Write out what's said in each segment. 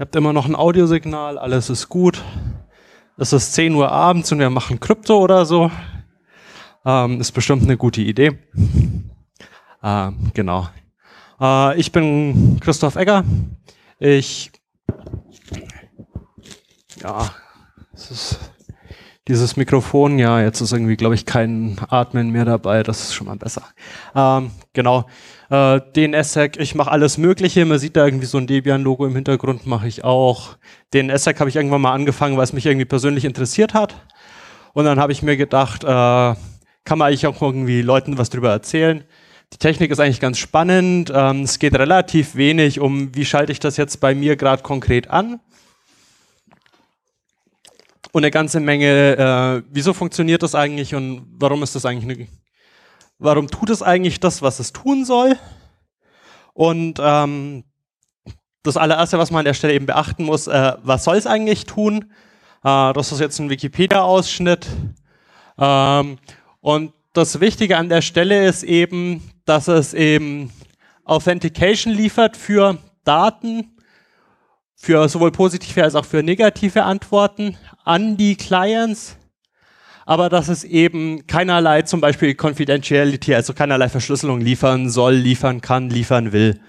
Ihr habt immer noch ein Audiosignal, alles ist gut. Es ist 10 Uhr abends und wir machen Krypto oder so. Ähm, ist bestimmt eine gute Idee. Ähm, genau. Äh, ich bin Christoph Egger. Ich. Ja, es ist dieses Mikrofon, ja, jetzt ist irgendwie, glaube ich, kein Atmen mehr dabei. Das ist schon mal besser. Ähm, genau äh, DNS-Hack, ich mache alles Mögliche. Man sieht da irgendwie so ein Debian-Logo im Hintergrund, mache ich auch. DNS-Hack habe ich irgendwann mal angefangen, weil es mich irgendwie persönlich interessiert hat. Und dann habe ich mir gedacht, äh, kann man eigentlich auch irgendwie Leuten was drüber erzählen. Die Technik ist eigentlich ganz spannend. Ähm, es geht relativ wenig um, wie schalte ich das jetzt bei mir gerade konkret an und eine ganze Menge, äh, wieso funktioniert das eigentlich und warum ist das eigentlich eine warum tut es eigentlich das, was es tun soll? Und ähm, das allererste, was man an der Stelle eben beachten muss, äh, was soll es eigentlich tun? Äh, das ist jetzt ein Wikipedia-Ausschnitt. Ähm, und das Wichtige an der Stelle ist eben, dass es eben Authentication liefert für Daten, für sowohl positive als auch für negative Antworten an die Clients aber dass es eben keinerlei zum Beispiel Confidentiality, also keinerlei Verschlüsselung liefern soll, liefern kann, liefern will.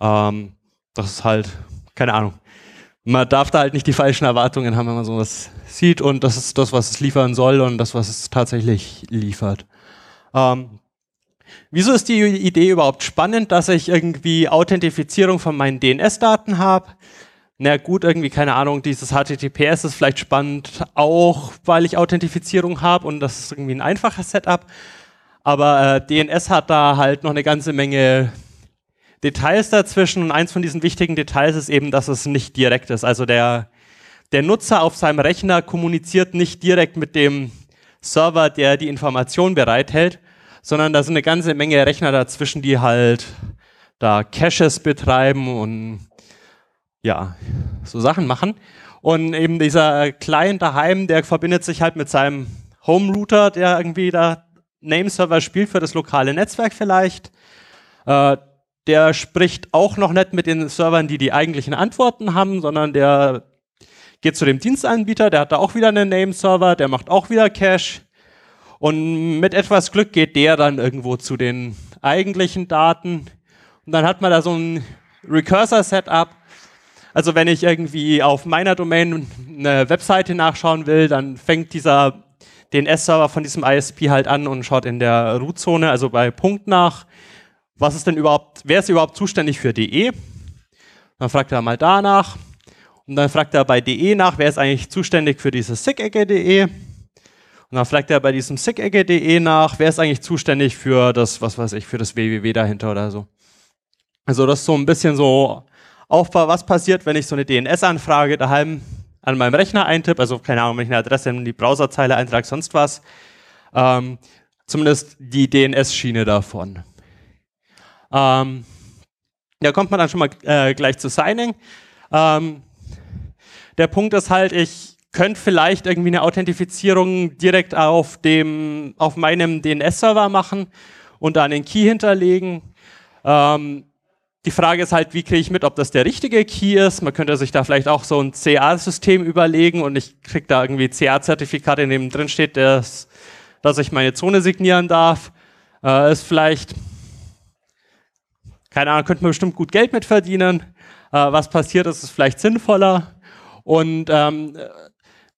Ähm, das ist halt, keine Ahnung. Man darf da halt nicht die falschen Erwartungen haben, wenn man sowas sieht und das ist das, was es liefern soll und das, was es tatsächlich liefert. Ähm, Wieso ist die Idee überhaupt spannend, dass ich irgendwie Authentifizierung von meinen DNS-Daten habe, na gut, irgendwie keine Ahnung, dieses HTTPS ist vielleicht spannend, auch weil ich Authentifizierung habe und das ist irgendwie ein einfacher Setup. Aber äh, DNS hat da halt noch eine ganze Menge Details dazwischen und eins von diesen wichtigen Details ist eben, dass es nicht direkt ist. Also der, der Nutzer auf seinem Rechner kommuniziert nicht direkt mit dem Server, der die Information bereithält, sondern da sind eine ganze Menge Rechner dazwischen, die halt da Caches betreiben und ja, so Sachen machen. Und eben dieser äh, Client daheim, der verbindet sich halt mit seinem Home-Router, der irgendwie da Nameserver spielt für das lokale Netzwerk vielleicht. Äh, der spricht auch noch nicht mit den Servern, die die eigentlichen Antworten haben, sondern der geht zu dem Dienstanbieter, der hat da auch wieder einen Nameserver, der macht auch wieder Cache. Und mit etwas Glück geht der dann irgendwo zu den eigentlichen Daten. Und dann hat man da so ein Recursor-Setup, also wenn ich irgendwie auf meiner Domain eine Webseite nachschauen will, dann fängt dieser DNS-Server von diesem ISP halt an und schaut in der Root-Zone, also bei Punkt nach, was ist denn überhaupt, wer ist überhaupt zuständig für DE? Dann fragt er mal danach und dann fragt er bei DE nach, wer ist eigentlich zuständig für dieses SIG-Ecke.de und dann fragt er bei diesem SIG-Ecke.de nach, wer ist eigentlich zuständig für das, was weiß ich, für das www dahinter oder so. Also das ist so ein bisschen so Aufbau, was passiert, wenn ich so eine DNS-Anfrage daheim an meinem Rechner eintippe, also keine Ahnung, wenn ich eine Adresse in die Browserzeile eintrage, sonst was. Ähm, zumindest die DNS-Schiene davon. Ähm, da kommt man dann schon mal äh, gleich zu Signing. Ähm, der Punkt ist halt, ich könnte vielleicht irgendwie eine Authentifizierung direkt auf, dem, auf meinem DNS-Server machen und da einen Key hinterlegen. Ähm, die Frage ist halt, wie kriege ich mit, ob das der richtige Key ist. Man könnte sich da vielleicht auch so ein CA-System überlegen und ich kriege da irgendwie CA-Zertifikate, in dem drin steht, dass, dass ich meine Zone signieren darf. Äh, ist vielleicht, keine Ahnung, könnte man bestimmt gut Geld mit verdienen. Äh, was passiert, ist es vielleicht sinnvoller. Und ähm,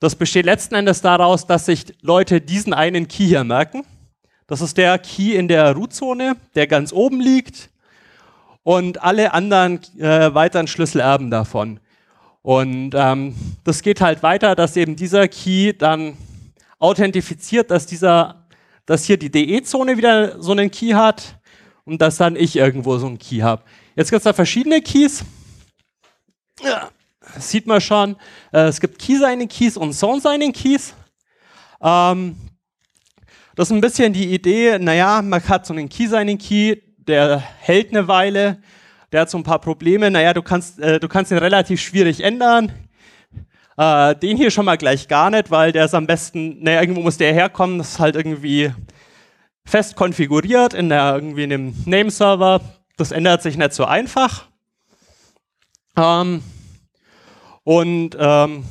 das besteht letzten Endes daraus, dass sich Leute diesen einen Key hier merken. Das ist der Key in der Root-Zone, der ganz oben liegt und alle anderen äh, weiteren Schlüssel erben davon. Und ähm, das geht halt weiter, dass eben dieser Key dann authentifiziert, dass dieser, dass hier die DE-Zone wieder so einen Key hat und dass dann ich irgendwo so einen Key habe. Jetzt gibt es da verschiedene Keys. Ja, sieht man schon. Äh, es gibt Key-Signing-Keys und Zone-Signing-Keys. Ähm, das ist ein bisschen die Idee, naja, man hat so einen Key-Signing-Key, der hält eine Weile, der hat so ein paar Probleme. Naja, du kannst, äh, du kannst ihn relativ schwierig ändern. Äh, den hier schon mal gleich gar nicht, weil der ist am besten, naja, irgendwo muss der herkommen, das ist halt irgendwie fest konfiguriert in der, irgendwie in dem Name-Server. Das ändert sich nicht so einfach. Ähm, und ähm,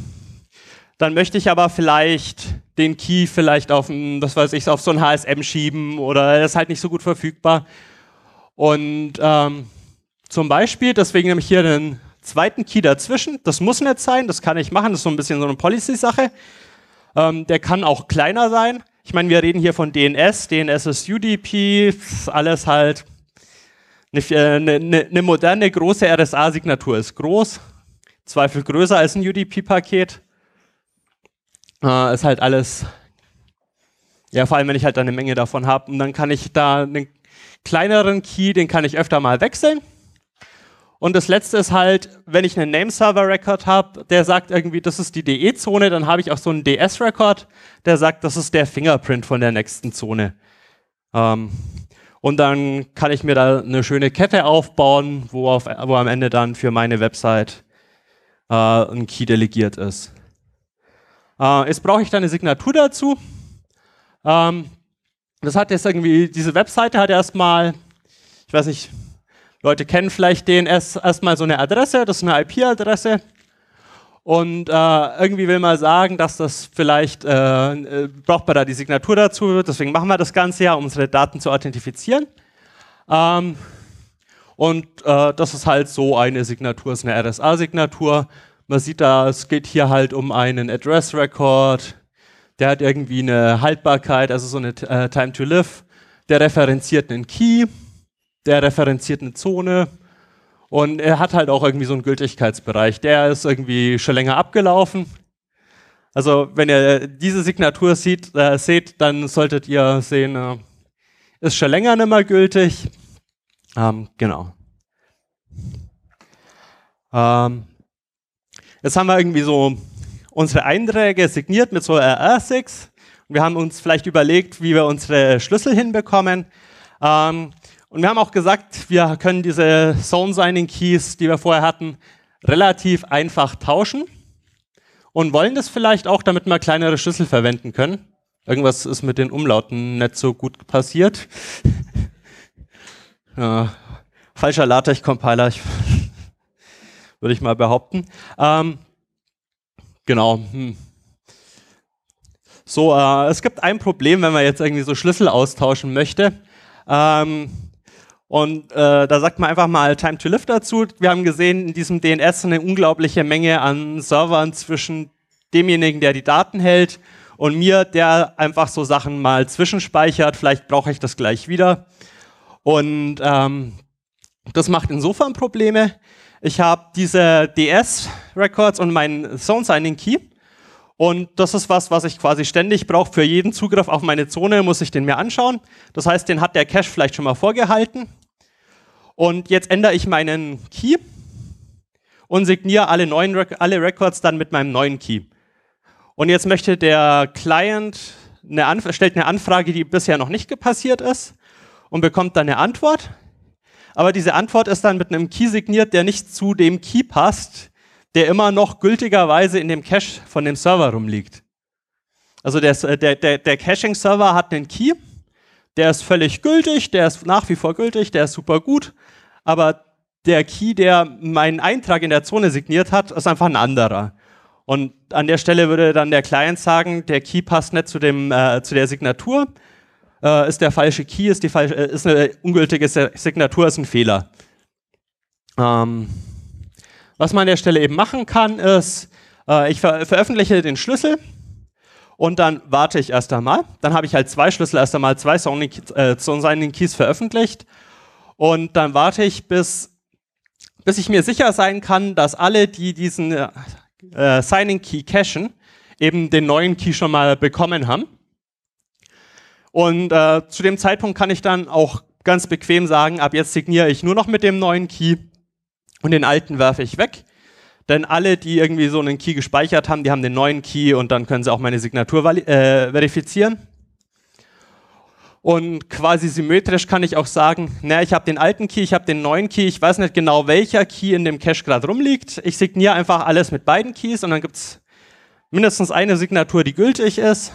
dann möchte ich aber vielleicht den Key vielleicht auf, ein, was weiß ich, auf so ein HSM schieben oder er ist halt nicht so gut verfügbar. Und ähm, zum Beispiel, deswegen nehme ich hier den zweiten Key dazwischen. Das muss nicht sein, das kann ich machen, das ist so ein bisschen so eine Policy-Sache. Ähm, der kann auch kleiner sein. Ich meine, wir reden hier von DNS, DNS ist UDP, alles halt. Äh, eine, eine, eine moderne große RSA-Signatur ist groß, Zweifel größer als ein UDP-Paket. Äh, ist halt alles, ja, vor allem wenn ich halt eine Menge davon habe. Und dann kann ich da einen kleineren Key, den kann ich öfter mal wechseln. Und das letzte ist halt, wenn ich einen Name-Server-Record habe, der sagt irgendwie, das ist die DE-Zone, dann habe ich auch so einen DS-Record, der sagt, das ist der Fingerprint von der nächsten Zone. Ähm, und dann kann ich mir da eine schöne Kette aufbauen, wo, auf, wo am Ende dann für meine Website äh, ein Key delegiert ist. Äh, jetzt brauche ich dann eine Signatur dazu. Ähm, das hat jetzt irgendwie, diese Webseite hat erstmal, ich weiß nicht, Leute kennen vielleicht DNS, erstmal so eine Adresse, das ist eine IP-Adresse. Und äh, irgendwie will man sagen, dass das vielleicht, äh, braucht man da die Signatur dazu, deswegen machen wir das Ganze ja, um unsere Daten zu authentifizieren. Ähm, und äh, das ist halt so eine Signatur, ist eine RSA-Signatur. Man sieht da, es geht hier halt um einen Address Record, der hat irgendwie eine Haltbarkeit, also so eine äh, Time to Live, der referenziert einen Key, der referenziert eine Zone und er hat halt auch irgendwie so einen Gültigkeitsbereich. Der ist irgendwie schon länger abgelaufen. Also wenn ihr diese Signatur sieht, äh, seht, dann solltet ihr sehen, äh, ist schon länger nicht mehr gültig. Ähm, genau. Ähm, jetzt haben wir irgendwie so unsere Einträge signiert mit so RR6. Wir haben uns vielleicht überlegt, wie wir unsere Schlüssel hinbekommen. Ähm, und wir haben auch gesagt, wir können diese Zone Signing Keys, die wir vorher hatten, relativ einfach tauschen und wollen das vielleicht auch, damit wir kleinere Schlüssel verwenden können. Irgendwas ist mit den Umlauten nicht so gut passiert. ja, falscher LaTeX-Compiler, würde ich mal behaupten. Ähm, Genau. Hm. So, äh, es gibt ein Problem, wenn man jetzt irgendwie so Schlüssel austauschen möchte. Ähm, und äh, da sagt man einfach mal Time to Lift dazu. Wir haben gesehen, in diesem DNS eine unglaubliche Menge an Servern zwischen demjenigen, der die Daten hält, und mir, der einfach so Sachen mal zwischenspeichert. Vielleicht brauche ich das gleich wieder. Und ähm, das macht insofern Probleme. Ich habe diese DS-Records und meinen Zone-Signing-Key. Und das ist was, was ich quasi ständig brauche. Für jeden Zugriff auf meine Zone muss ich den mir anschauen. Das heißt, den hat der Cache vielleicht schon mal vorgehalten. Und jetzt ändere ich meinen Key und signiere alle, neuen alle Records dann mit meinem neuen Key. Und jetzt möchte der Client eine Anf stellt eine Anfrage, die bisher noch nicht passiert ist und bekommt dann eine Antwort aber diese Antwort ist dann mit einem Key signiert, der nicht zu dem Key passt, der immer noch gültigerweise in dem Cache von dem Server rumliegt. Also der, äh, der, der, der Caching-Server hat einen Key, der ist völlig gültig, der ist nach wie vor gültig, der ist super gut, aber der Key, der meinen Eintrag in der Zone signiert hat, ist einfach ein anderer. Und an der Stelle würde dann der Client sagen, der Key passt nicht zu, dem, äh, zu der Signatur, äh, ist der falsche Key, ist, die falsche, äh, ist eine ungültige Signatur, ist ein Fehler. Ähm, was man an der Stelle eben machen kann, ist, äh, ich ver veröffentliche den Schlüssel und dann warte ich erst einmal. Dann habe ich halt zwei Schlüssel, erst einmal zwei Sonic, äh, Sonic Keys veröffentlicht und dann warte ich, bis, bis ich mir sicher sein kann, dass alle, die diesen äh, äh Signing Key cachen, eben den neuen Key schon mal bekommen haben. Und äh, zu dem Zeitpunkt kann ich dann auch ganz bequem sagen, ab jetzt signiere ich nur noch mit dem neuen Key und den alten werfe ich weg. Denn alle, die irgendwie so einen Key gespeichert haben, die haben den neuen Key und dann können sie auch meine Signatur äh, verifizieren. Und quasi symmetrisch kann ich auch sagen, na, ich habe den alten Key, ich habe den neuen Key, ich weiß nicht genau, welcher Key in dem Cache gerade rumliegt. Ich signiere einfach alles mit beiden Keys und dann gibt es mindestens eine Signatur, die gültig ist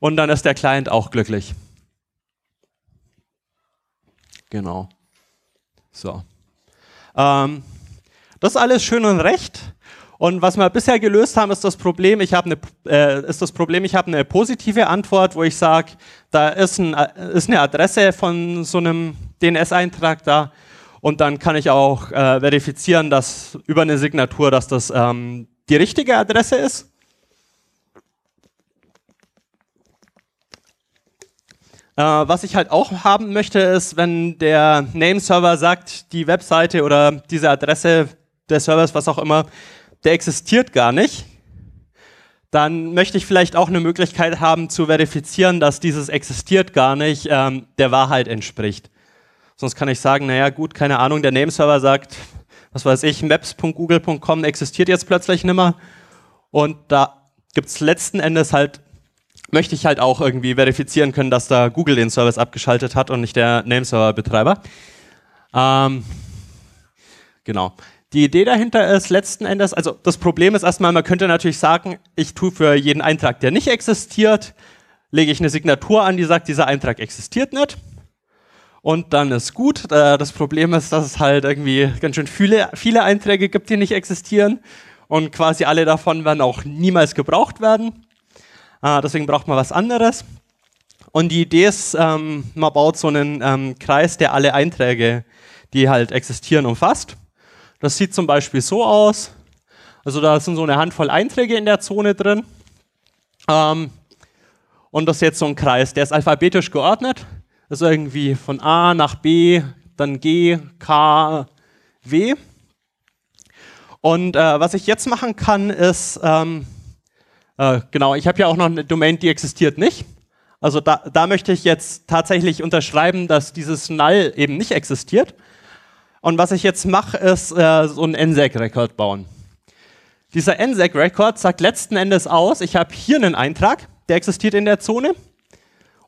und dann ist der Client auch glücklich. Genau. So. Ähm, das ist alles schön und recht. Und was wir bisher gelöst haben, ist das Problem, ich habe eine, äh, Problem, ich eine positive Antwort, wo ich sage, da ist, ein, äh, ist, eine Adresse von so einem DNS-Eintrag da und dann kann ich auch äh, verifizieren, dass über eine Signatur, dass das ähm, die richtige Adresse ist. Äh, was ich halt auch haben möchte, ist, wenn der Name-Server sagt, die Webseite oder diese Adresse des Servers, was auch immer, der existiert gar nicht, dann möchte ich vielleicht auch eine Möglichkeit haben zu verifizieren, dass dieses existiert gar nicht ähm, der Wahrheit entspricht. Sonst kann ich sagen, naja gut, keine Ahnung, der Name-Server sagt, was weiß ich, maps.google.com existiert jetzt plötzlich nimmer. Und da gibt es letzten Endes halt möchte ich halt auch irgendwie verifizieren können, dass da Google den Service abgeschaltet hat und nicht der Nameserver-Betreiber. Ähm, genau. Die Idee dahinter ist letzten Endes, also das Problem ist erstmal, man könnte natürlich sagen, ich tue für jeden Eintrag, der nicht existiert, lege ich eine Signatur an, die sagt, dieser Eintrag existiert nicht. Und dann ist gut. Äh, das Problem ist, dass es halt irgendwie ganz schön viele, viele Einträge gibt, die nicht existieren. Und quasi alle davon werden auch niemals gebraucht werden. Äh, deswegen braucht man was anderes. Und die Idee ist, ähm, man baut so einen ähm, Kreis, der alle Einträge, die halt existieren, umfasst. Das sieht zum Beispiel so aus. Also da sind so eine Handvoll Einträge in der Zone drin. Ähm, und das ist jetzt so ein Kreis, der ist alphabetisch geordnet. Also irgendwie von A nach B, dann G, K, W. Und äh, was ich jetzt machen kann, ist ähm, äh, genau, ich habe ja auch noch eine Domain, die existiert nicht. Also da, da möchte ich jetzt tatsächlich unterschreiben, dass dieses Null eben nicht existiert. Und was ich jetzt mache, ist äh, so einen NSEC-Record bauen. Dieser NSEC-Record sagt letzten Endes aus, ich habe hier einen Eintrag, der existiert in der Zone.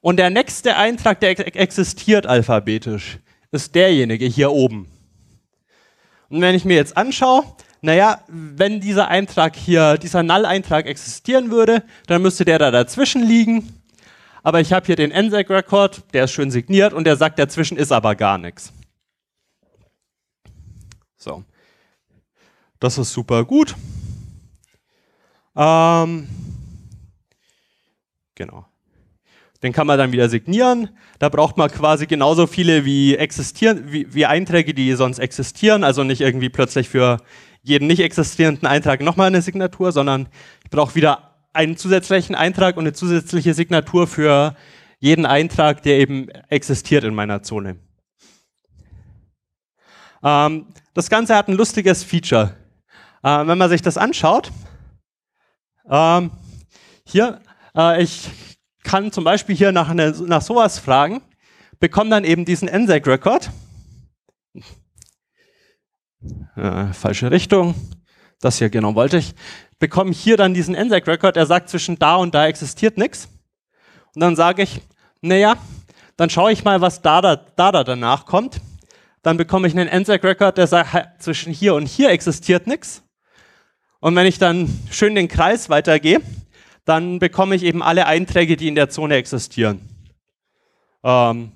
Und der nächste Eintrag, der existiert alphabetisch, ist derjenige hier oben. Und wenn ich mir jetzt anschaue, naja, wenn dieser Eintrag hier, dieser Null-Eintrag existieren würde, dann müsste der da dazwischen liegen. Aber ich habe hier den NSEC-Rekord, der ist schön signiert und der sagt, dazwischen ist aber gar nichts. So. Das ist super gut. Ähm, genau. Den kann man dann wieder signieren. Da braucht man quasi genauso viele wie existieren, wie, wie Einträge, die sonst existieren. Also nicht irgendwie plötzlich für jeden nicht existierenden Eintrag nochmal eine Signatur, sondern ich brauche wieder einen zusätzlichen Eintrag und eine zusätzliche Signatur für jeden Eintrag, der eben existiert in meiner Zone. Ähm, das Ganze hat ein lustiges Feature. Ähm, wenn man sich das anschaut, ähm, hier, äh, ich kann zum Beispiel hier nach, eine, nach sowas fragen, bekomme dann eben diesen NSEC-Record äh, falsche Richtung. Das hier genau wollte ich. Bekomme hier dann diesen NSEC Record. der sagt, zwischen da und da existiert nichts. Und dann sage ich, naja, dann schaue ich mal, was da, da, da, da danach kommt. Dann bekomme ich einen NSEC Record, der sagt, halt, zwischen hier und hier existiert nichts. Und wenn ich dann schön den Kreis weitergehe, dann bekomme ich eben alle Einträge, die in der Zone existieren. Ähm,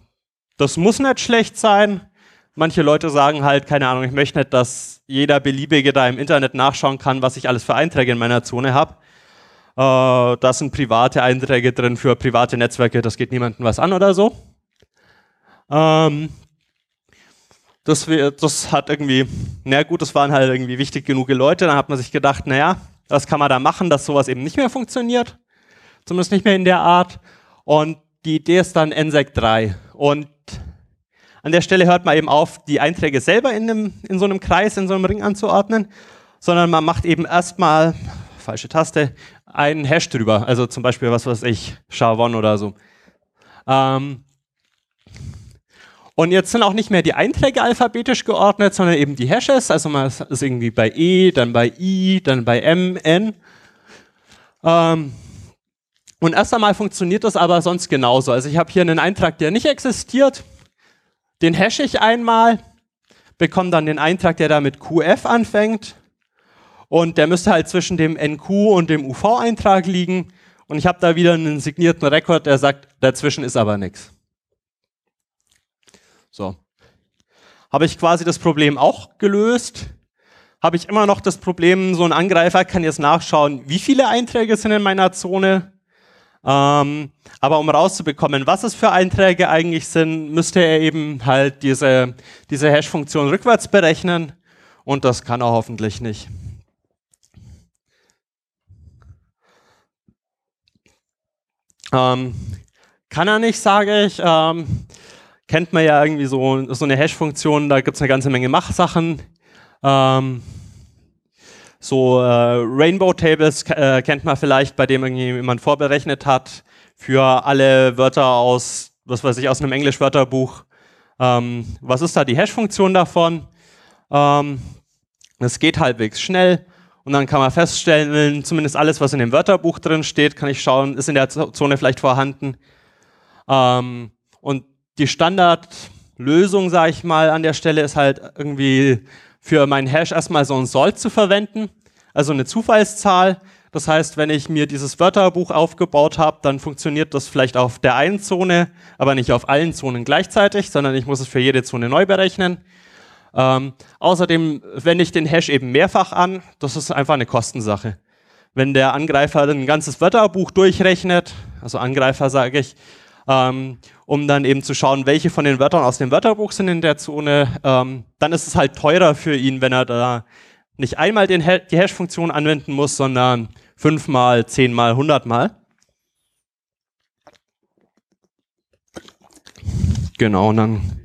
das muss nicht schlecht sein. Manche Leute sagen halt, keine Ahnung, ich möchte nicht, dass jeder Beliebige da im Internet nachschauen kann, was ich alles für Einträge in meiner Zone habe. Äh, da sind private Einträge drin für private Netzwerke, das geht niemandem was an oder so. Ähm, das, das hat irgendwie, na gut, das waren halt irgendwie wichtig genug Leute. Dann hat man sich gedacht, naja, was kann man da machen, dass sowas eben nicht mehr funktioniert? Zumindest nicht mehr in der Art. Und die Idee ist dann NSEC 3. Und an der Stelle hört man eben auf, die Einträge selber in, einem, in so einem Kreis, in so einem Ring anzuordnen, sondern man macht eben erstmal, falsche Taste, einen Hash drüber. Also zum Beispiel, was weiß ich, sha oder so. Ähm, und jetzt sind auch nicht mehr die Einträge alphabetisch geordnet, sondern eben die Hashes. Also man ist irgendwie bei E, dann bei I, dann bei M, N. Ähm, und erst einmal funktioniert das aber sonst genauso. Also ich habe hier einen Eintrag, der nicht existiert. Den hashe ich einmal, bekomme dann den Eintrag, der da mit QF anfängt. Und der müsste halt zwischen dem NQ und dem UV-Eintrag liegen. Und ich habe da wieder einen signierten Rekord, der sagt, dazwischen ist aber nichts. So. Habe ich quasi das Problem auch gelöst? Habe ich immer noch das Problem, so ein Angreifer kann jetzt nachschauen, wie viele Einträge sind in meiner Zone? Ähm, aber um rauszubekommen, was es für Einträge eigentlich sind, müsste er eben halt diese, diese Hash-Funktion rückwärts berechnen und das kann er hoffentlich nicht. Ähm, kann er nicht, sage ich. Ähm, kennt man ja irgendwie so, so eine Hash-Funktion, da gibt es eine ganze Menge Machsachen. Ähm, so äh, Rainbow Tables äh, kennt man vielleicht, bei dem jemand vorberechnet hat für alle Wörter aus, was weiß ich, aus einem Englisch-Wörterbuch. Ähm, was ist da die Hash-Funktion davon? Ähm, geht halbwegs schnell. Und dann kann man feststellen, zumindest alles, was in dem Wörterbuch drin steht, kann ich schauen, ist in der Zone vielleicht vorhanden. Ähm, und die Standardlösung, sage ich mal, an der Stelle ist halt irgendwie für meinen Hash erstmal so ein Salt zu verwenden, also eine Zufallszahl. Das heißt, wenn ich mir dieses Wörterbuch aufgebaut habe, dann funktioniert das vielleicht auf der einen Zone, aber nicht auf allen Zonen gleichzeitig, sondern ich muss es für jede Zone neu berechnen. Ähm, außerdem wende ich den Hash eben mehrfach an. Das ist einfach eine Kostensache. Wenn der Angreifer ein ganzes Wörterbuch durchrechnet, also Angreifer sage ich, ähm, um dann eben zu schauen, welche von den Wörtern aus dem Wörterbuch sind in der Zone. Ähm, dann ist es halt teurer für ihn, wenn er da nicht einmal den, die Hash-Funktion anwenden muss, sondern fünfmal, zehnmal, hundertmal. Genau, und dann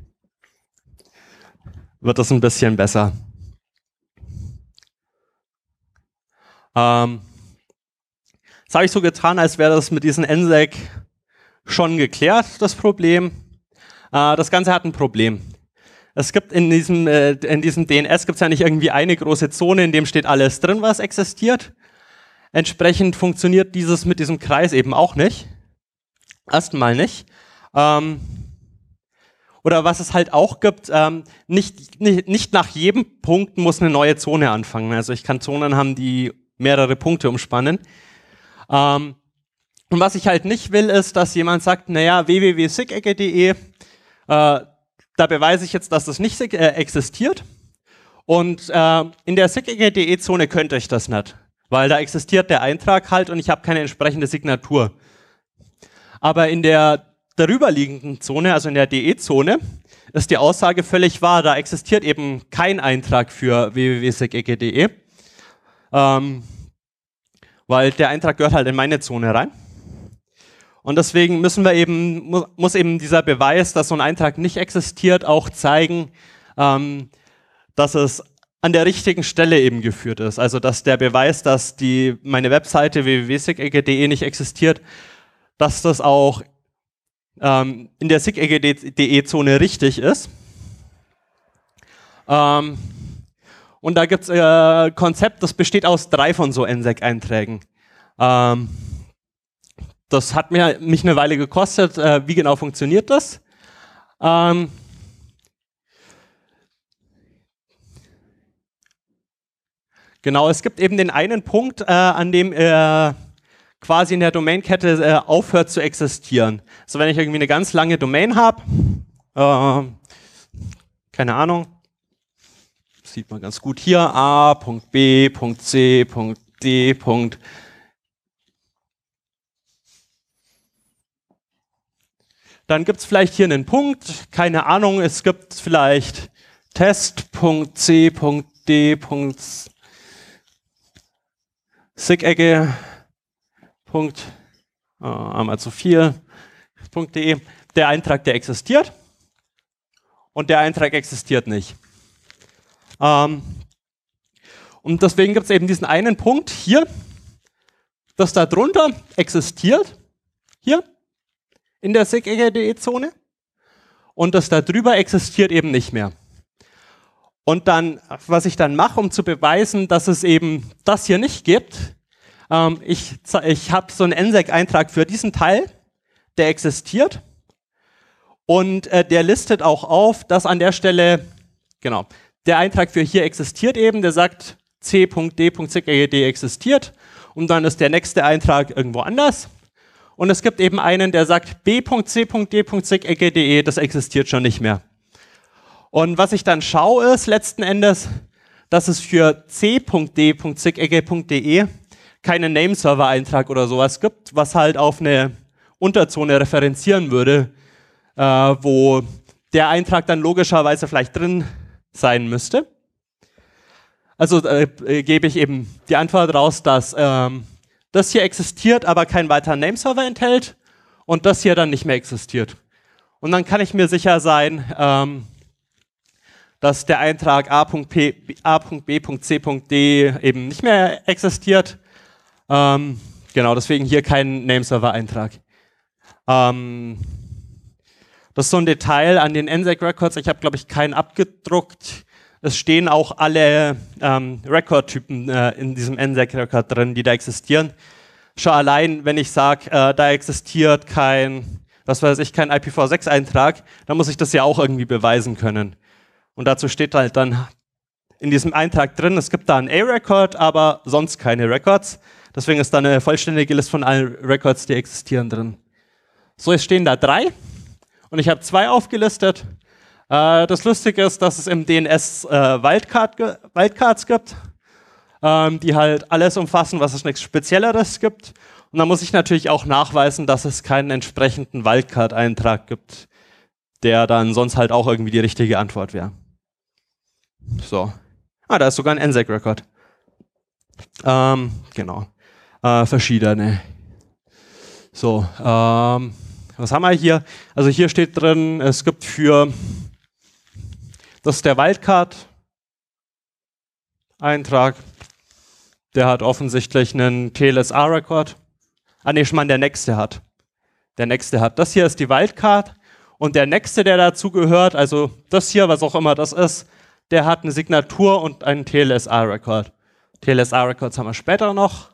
wird das ein bisschen besser. Ähm, das habe ich so getan, als wäre das mit diesen NSEC schon geklärt, das Problem. Äh, das Ganze hat ein Problem. Es gibt in diesem, äh, in diesem DNS gibt es ja nicht irgendwie eine große Zone, in dem steht alles drin, was existiert. Entsprechend funktioniert dieses mit diesem Kreis eben auch nicht. Erstmal nicht. Ähm, oder was es halt auch gibt, ähm, nicht, nicht, nicht nach jedem Punkt muss eine neue Zone anfangen. Also ich kann Zonen haben, die mehrere Punkte umspannen. Ähm, und was ich halt nicht will, ist, dass jemand sagt, naja, www.sickecke.de, äh, da beweise ich jetzt, dass das nicht äh, existiert. Und äh, in der sickecke.de Zone könnte ich das nicht, weil da existiert der Eintrag halt und ich habe keine entsprechende Signatur. Aber in der darüberliegenden Zone, also in der DE-Zone, ist die Aussage völlig wahr. Da existiert eben kein Eintrag für www.sickecke.de, ähm, weil der Eintrag gehört halt in meine Zone rein. Und deswegen müssen wir eben, muss eben dieser Beweis, dass so ein Eintrag nicht existiert, auch zeigen, ähm, dass es an der richtigen Stelle eben geführt ist. Also dass der Beweis, dass die, meine Webseite www.sigegg.de nicht existiert, dass das auch ähm, in der sigegg.de-Zone richtig ist. Ähm, und da gibt es ein äh, Konzept, das besteht aus drei von so NSEC-Einträgen. Ähm, das hat mir, mich eine Weile gekostet. Äh, wie genau funktioniert das? Ähm, Genau, es gibt eben den einen Punkt, äh, an dem äh, quasi in der Domainkette äh, aufhört zu existieren. Also wenn ich irgendwie eine ganz lange Domain habe, ähm, keine Ahnung, sieht man ganz gut hier, a.b.c.d. Dann gibt es vielleicht hier einen Punkt, keine Ahnung, es gibt vielleicht test.c.d. Sigecke. oh, äh, einmal zu viel. Der Eintrag, der existiert und der Eintrag existiert nicht. Ähm, und deswegen gibt es eben diesen einen Punkt hier, das da drunter existiert, hier, in der SIG-EGDE-Zone und das darüber existiert eben nicht mehr. Und dann, was ich dann mache, um zu beweisen, dass es eben das hier nicht gibt, ähm, ich, ich habe so einen NSEC-Eintrag für diesen Teil, der existiert und äh, der listet auch auf, dass an der Stelle, genau, der Eintrag für hier existiert eben, der sagt c.d.sigd e e existiert und dann ist der nächste Eintrag irgendwo anders und es gibt eben einen, der sagt, bcdzig e, das existiert schon nicht mehr. Und was ich dann schaue, ist letzten Endes, dass es für cdzig e keinen Nameserver-Eintrag oder sowas gibt, was halt auf eine Unterzone referenzieren würde, äh, wo der Eintrag dann logischerweise vielleicht drin sein müsste. Also äh, gebe ich eben die Antwort raus, dass ähm, das hier existiert, aber kein weiterer Nameserver enthält und das hier dann nicht mehr existiert. Und dann kann ich mir sicher sein, ähm, dass der Eintrag a.b.c.d eben nicht mehr existiert. Ähm, genau, deswegen hier kein Nameserver-Eintrag. Ähm, das ist so ein Detail an den NSEC-Records. Ich habe, glaube ich, keinen abgedruckt. Es stehen auch alle ähm, Rekordtypen äh, in diesem NSEC-Rekord drin, die da existieren. Schon allein, wenn ich sage, äh, da existiert kein, was weiß ich, kein IPv6-Eintrag, dann muss ich das ja auch irgendwie beweisen können. Und dazu steht halt dann in diesem Eintrag drin, es gibt da einen A-Record, aber sonst keine Records. Deswegen ist da eine vollständige Liste von allen Records, die existieren drin. So, es stehen da drei und ich habe zwei aufgelistet äh, das Lustige ist, dass es im DNS äh, Wildcard ge Wildcards gibt, ähm, die halt alles umfassen, was es nichts Spezielleres gibt. Und da muss ich natürlich auch nachweisen, dass es keinen entsprechenden Wildcard-Eintrag gibt, der dann sonst halt auch irgendwie die richtige Antwort wäre. So. Ah, da ist sogar ein NSEC-Record. Ähm, genau. Äh, verschiedene. So, ähm, was haben wir hier? Also hier steht drin, es gibt für das ist der Wildcard-Eintrag. Der hat offensichtlich einen TLSR-Rekord. Ah, nee, ich meine, der nächste hat. Der nächste hat. Das hier ist die Wildcard. Und der nächste, der dazu gehört, also das hier, was auch immer das ist, der hat eine Signatur und einen TLSR-Rekord. TLSR-Records haben wir später noch.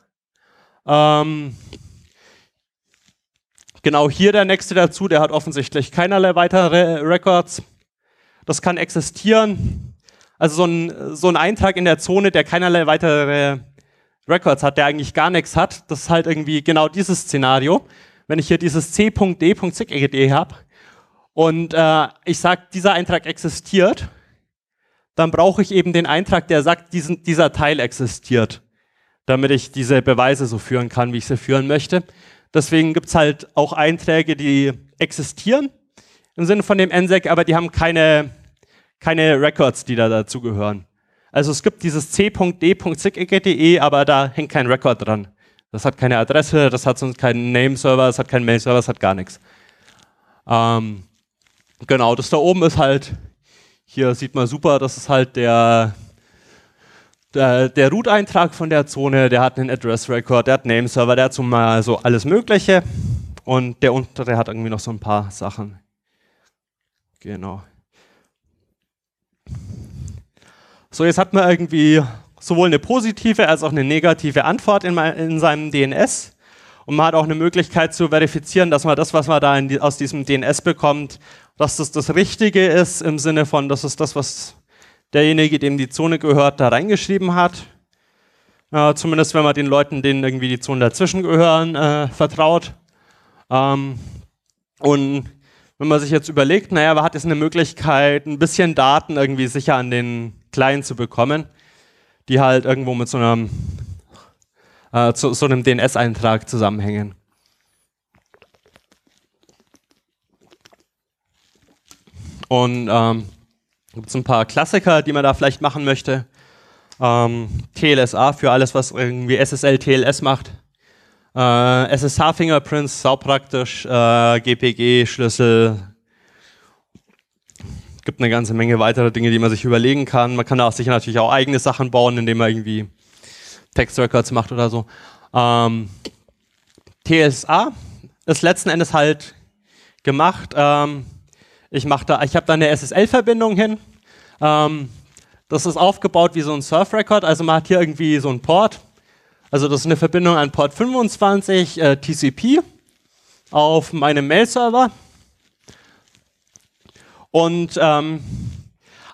Ähm, genau hier der nächste dazu, der hat offensichtlich keinerlei weitere Records das kann existieren. Also so ein, so ein Eintrag in der Zone, der keinerlei weitere Records hat, der eigentlich gar nichts hat, das ist halt irgendwie genau dieses Szenario. Wenn ich hier dieses c.d.zig.ed habe und äh, ich sage, dieser Eintrag existiert, dann brauche ich eben den Eintrag, der sagt, diesen, dieser Teil existiert, damit ich diese Beweise so führen kann, wie ich sie führen möchte. Deswegen gibt es halt auch Einträge, die existieren im Sinne von dem NSEC, aber die haben keine keine Records, die da dazugehören. Also es gibt dieses c.d.zickecke.de, aber da hängt kein Record dran. Das hat keine Adresse, das hat sonst keinen Name-Server, das hat keinen Mail-Server, das hat gar nichts. Ähm, genau, das da oben ist halt, hier sieht man super, das ist halt der, der, der Root-Eintrag von der Zone, der hat einen Address-Record, der hat Name-Server, der hat so mal so alles Mögliche und der untere hat irgendwie noch so ein paar Sachen. Genau. So, jetzt hat man irgendwie sowohl eine positive als auch eine negative Antwort in, mein, in seinem DNS. Und man hat auch eine Möglichkeit zu verifizieren, dass man das, was man da die, aus diesem DNS bekommt, dass das das Richtige ist, im Sinne von, das ist das, was derjenige, dem die Zone gehört, da reingeschrieben hat. Äh, zumindest wenn man den Leuten, denen irgendwie die Zone dazwischen gehören, äh, vertraut. Ähm, und wenn man sich jetzt überlegt, naja, man hat jetzt eine Möglichkeit, ein bisschen Daten irgendwie sicher an den klein zu bekommen, die halt irgendwo mit so einem, äh, zu, so einem DNS-Eintrag zusammenhängen. Und ähm, gibt es ein paar Klassiker, die man da vielleicht machen möchte. Ähm, TLSA für alles, was irgendwie SSL, TLS macht. Äh, SSH-Fingerprints, sau praktisch. Äh, GPG-Schlüssel, gibt eine ganze Menge weiterer Dinge, die man sich überlegen kann. Man kann da sicher natürlich auch eigene Sachen bauen, indem man irgendwie Text-Records macht oder so. Ähm, TSA ist letzten Endes halt gemacht. Ähm, ich mache da, ich habe da eine SSL-Verbindung hin. Ähm, das ist aufgebaut wie so ein Surf-Record, also man hat hier irgendwie so einen Port. Also das ist eine Verbindung an Port 25 äh, TCP auf meinem Mail-Server. Und ähm,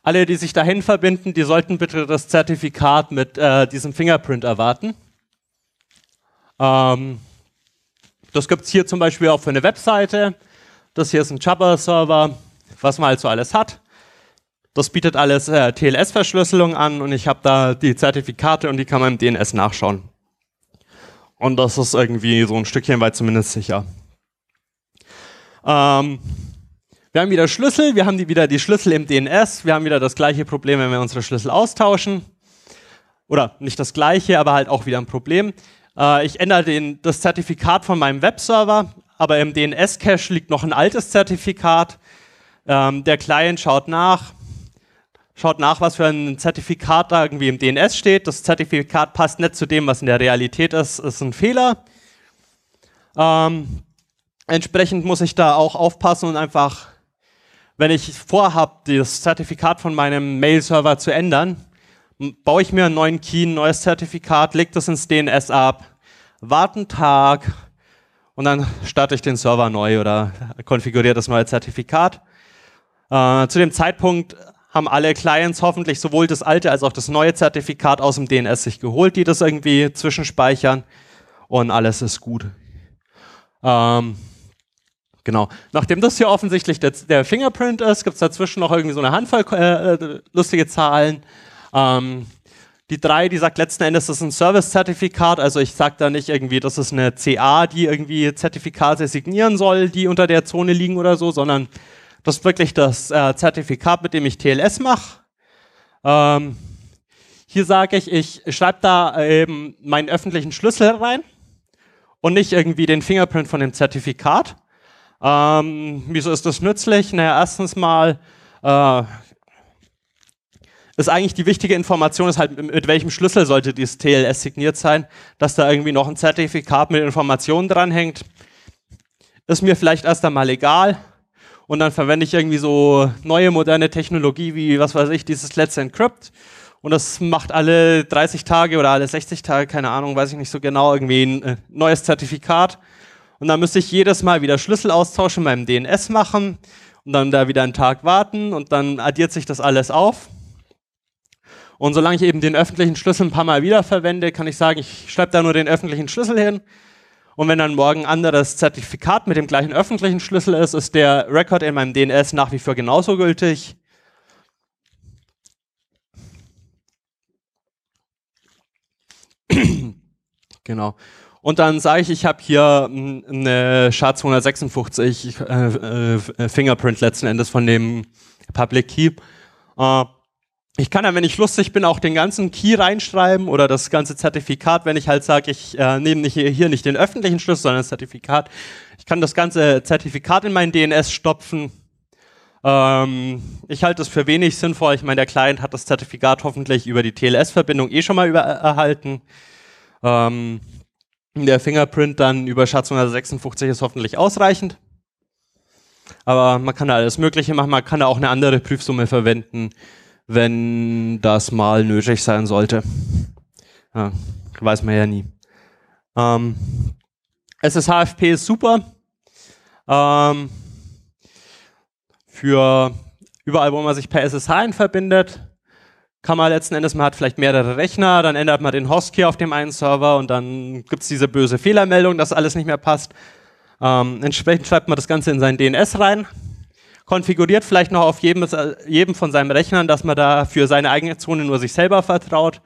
alle, die sich dahin verbinden, die sollten bitte das Zertifikat mit äh, diesem Fingerprint erwarten. Ähm, das gibt es hier zum Beispiel auch für eine Webseite. Das hier ist ein Jabber-Server, was man also alles hat. Das bietet alles äh, TLS-Verschlüsselung an und ich habe da die Zertifikate und die kann man im DNS nachschauen. Und das ist irgendwie so ein Stückchen weit zumindest sicher. Ähm, wir haben wieder Schlüssel, wir haben die, wieder die Schlüssel im DNS, wir haben wieder das gleiche Problem, wenn wir unsere Schlüssel austauschen. Oder nicht das gleiche, aber halt auch wieder ein Problem. Äh, ich ändere den, das Zertifikat von meinem Webserver, aber im DNS-Cache liegt noch ein altes Zertifikat. Ähm, der Client schaut nach, schaut nach, was für ein Zertifikat da irgendwie im DNS steht. Das Zertifikat passt nicht zu dem, was in der Realität ist, ist ein Fehler. Ähm, entsprechend muss ich da auch aufpassen und einfach wenn ich vorhabe, das Zertifikat von meinem Mail-Server zu ändern, baue ich mir einen neuen Key, ein neues Zertifikat, lege das ins DNS ab, warte einen Tag und dann starte ich den Server neu oder konfiguriere das neue Zertifikat. Äh, zu dem Zeitpunkt haben alle Clients hoffentlich sowohl das alte als auch das neue Zertifikat aus dem DNS sich geholt, die das irgendwie zwischenspeichern und alles ist gut. Ähm, Genau. Nachdem das hier offensichtlich der, der Fingerprint ist, gibt es dazwischen noch irgendwie so eine Handvoll äh, äh, lustige Zahlen. Ähm, die drei, die sagt letzten Endes, das ist ein Service-Zertifikat. Also ich sage da nicht irgendwie, das ist eine CA, die irgendwie Zertifikate signieren soll, die unter der Zone liegen oder so, sondern das ist wirklich das äh, Zertifikat, mit dem ich TLS mache. Ähm, hier sage ich, ich schreibe da äh, eben meinen öffentlichen Schlüssel rein und nicht irgendwie den Fingerprint von dem Zertifikat. Ähm, wieso ist das nützlich? Naja, erstens mal äh, ist eigentlich die wichtige Information, ist halt, mit welchem Schlüssel sollte dieses TLS signiert sein, dass da irgendwie noch ein Zertifikat mit Informationen dranhängt. Ist mir vielleicht erst einmal egal. Und dann verwende ich irgendwie so neue moderne Technologie wie, was weiß ich, dieses Let's Encrypt. Und das macht alle 30 Tage oder alle 60 Tage, keine Ahnung, weiß ich nicht so genau, irgendwie ein äh, neues Zertifikat. Und dann müsste ich jedes Mal wieder Schlüssel austauschen, meinem DNS machen und dann da wieder einen Tag warten und dann addiert sich das alles auf. Und solange ich eben den öffentlichen Schlüssel ein paar Mal wieder verwende, kann ich sagen, ich schreibe da nur den öffentlichen Schlüssel hin. Und wenn dann morgen ein anderes Zertifikat mit dem gleichen öffentlichen Schlüssel ist, ist der Record in meinem DNS nach wie vor genauso gültig. genau und dann sage ich, ich habe hier eine SHA-256 äh, äh, Fingerprint letzten Endes von dem Public Key. Äh, ich kann dann, wenn ich lustig bin, auch den ganzen Key reinschreiben oder das ganze Zertifikat, wenn ich halt sage, ich äh, nehme nicht, hier nicht den öffentlichen Schlüssel, sondern das Zertifikat. Ich kann das ganze Zertifikat in meinen DNS stopfen. Ähm, ich halte es für wenig sinnvoll. Ich meine, der Client hat das Zertifikat hoffentlich über die TLS-Verbindung eh schon mal über erhalten. Ähm, der Fingerprint dann über SHA-256 ist hoffentlich ausreichend. Aber man kann da alles Mögliche machen. Man kann da auch eine andere Prüfsumme verwenden, wenn das mal nötig sein sollte. Ja, weiß man ja nie. Ähm, SSHFP ist super. Ähm, für überall, wo man sich per SSH verbindet kann man letzten Endes, man hat vielleicht mehrere Rechner, dann ändert man den Host-Key auf dem einen Server und dann gibt es diese böse Fehlermeldung, dass alles nicht mehr passt. Ähm, entsprechend schreibt man das Ganze in seinen DNS rein, konfiguriert vielleicht noch auf jedem, jedem von seinen Rechnern, dass man da für seine eigene Zone nur sich selber vertraut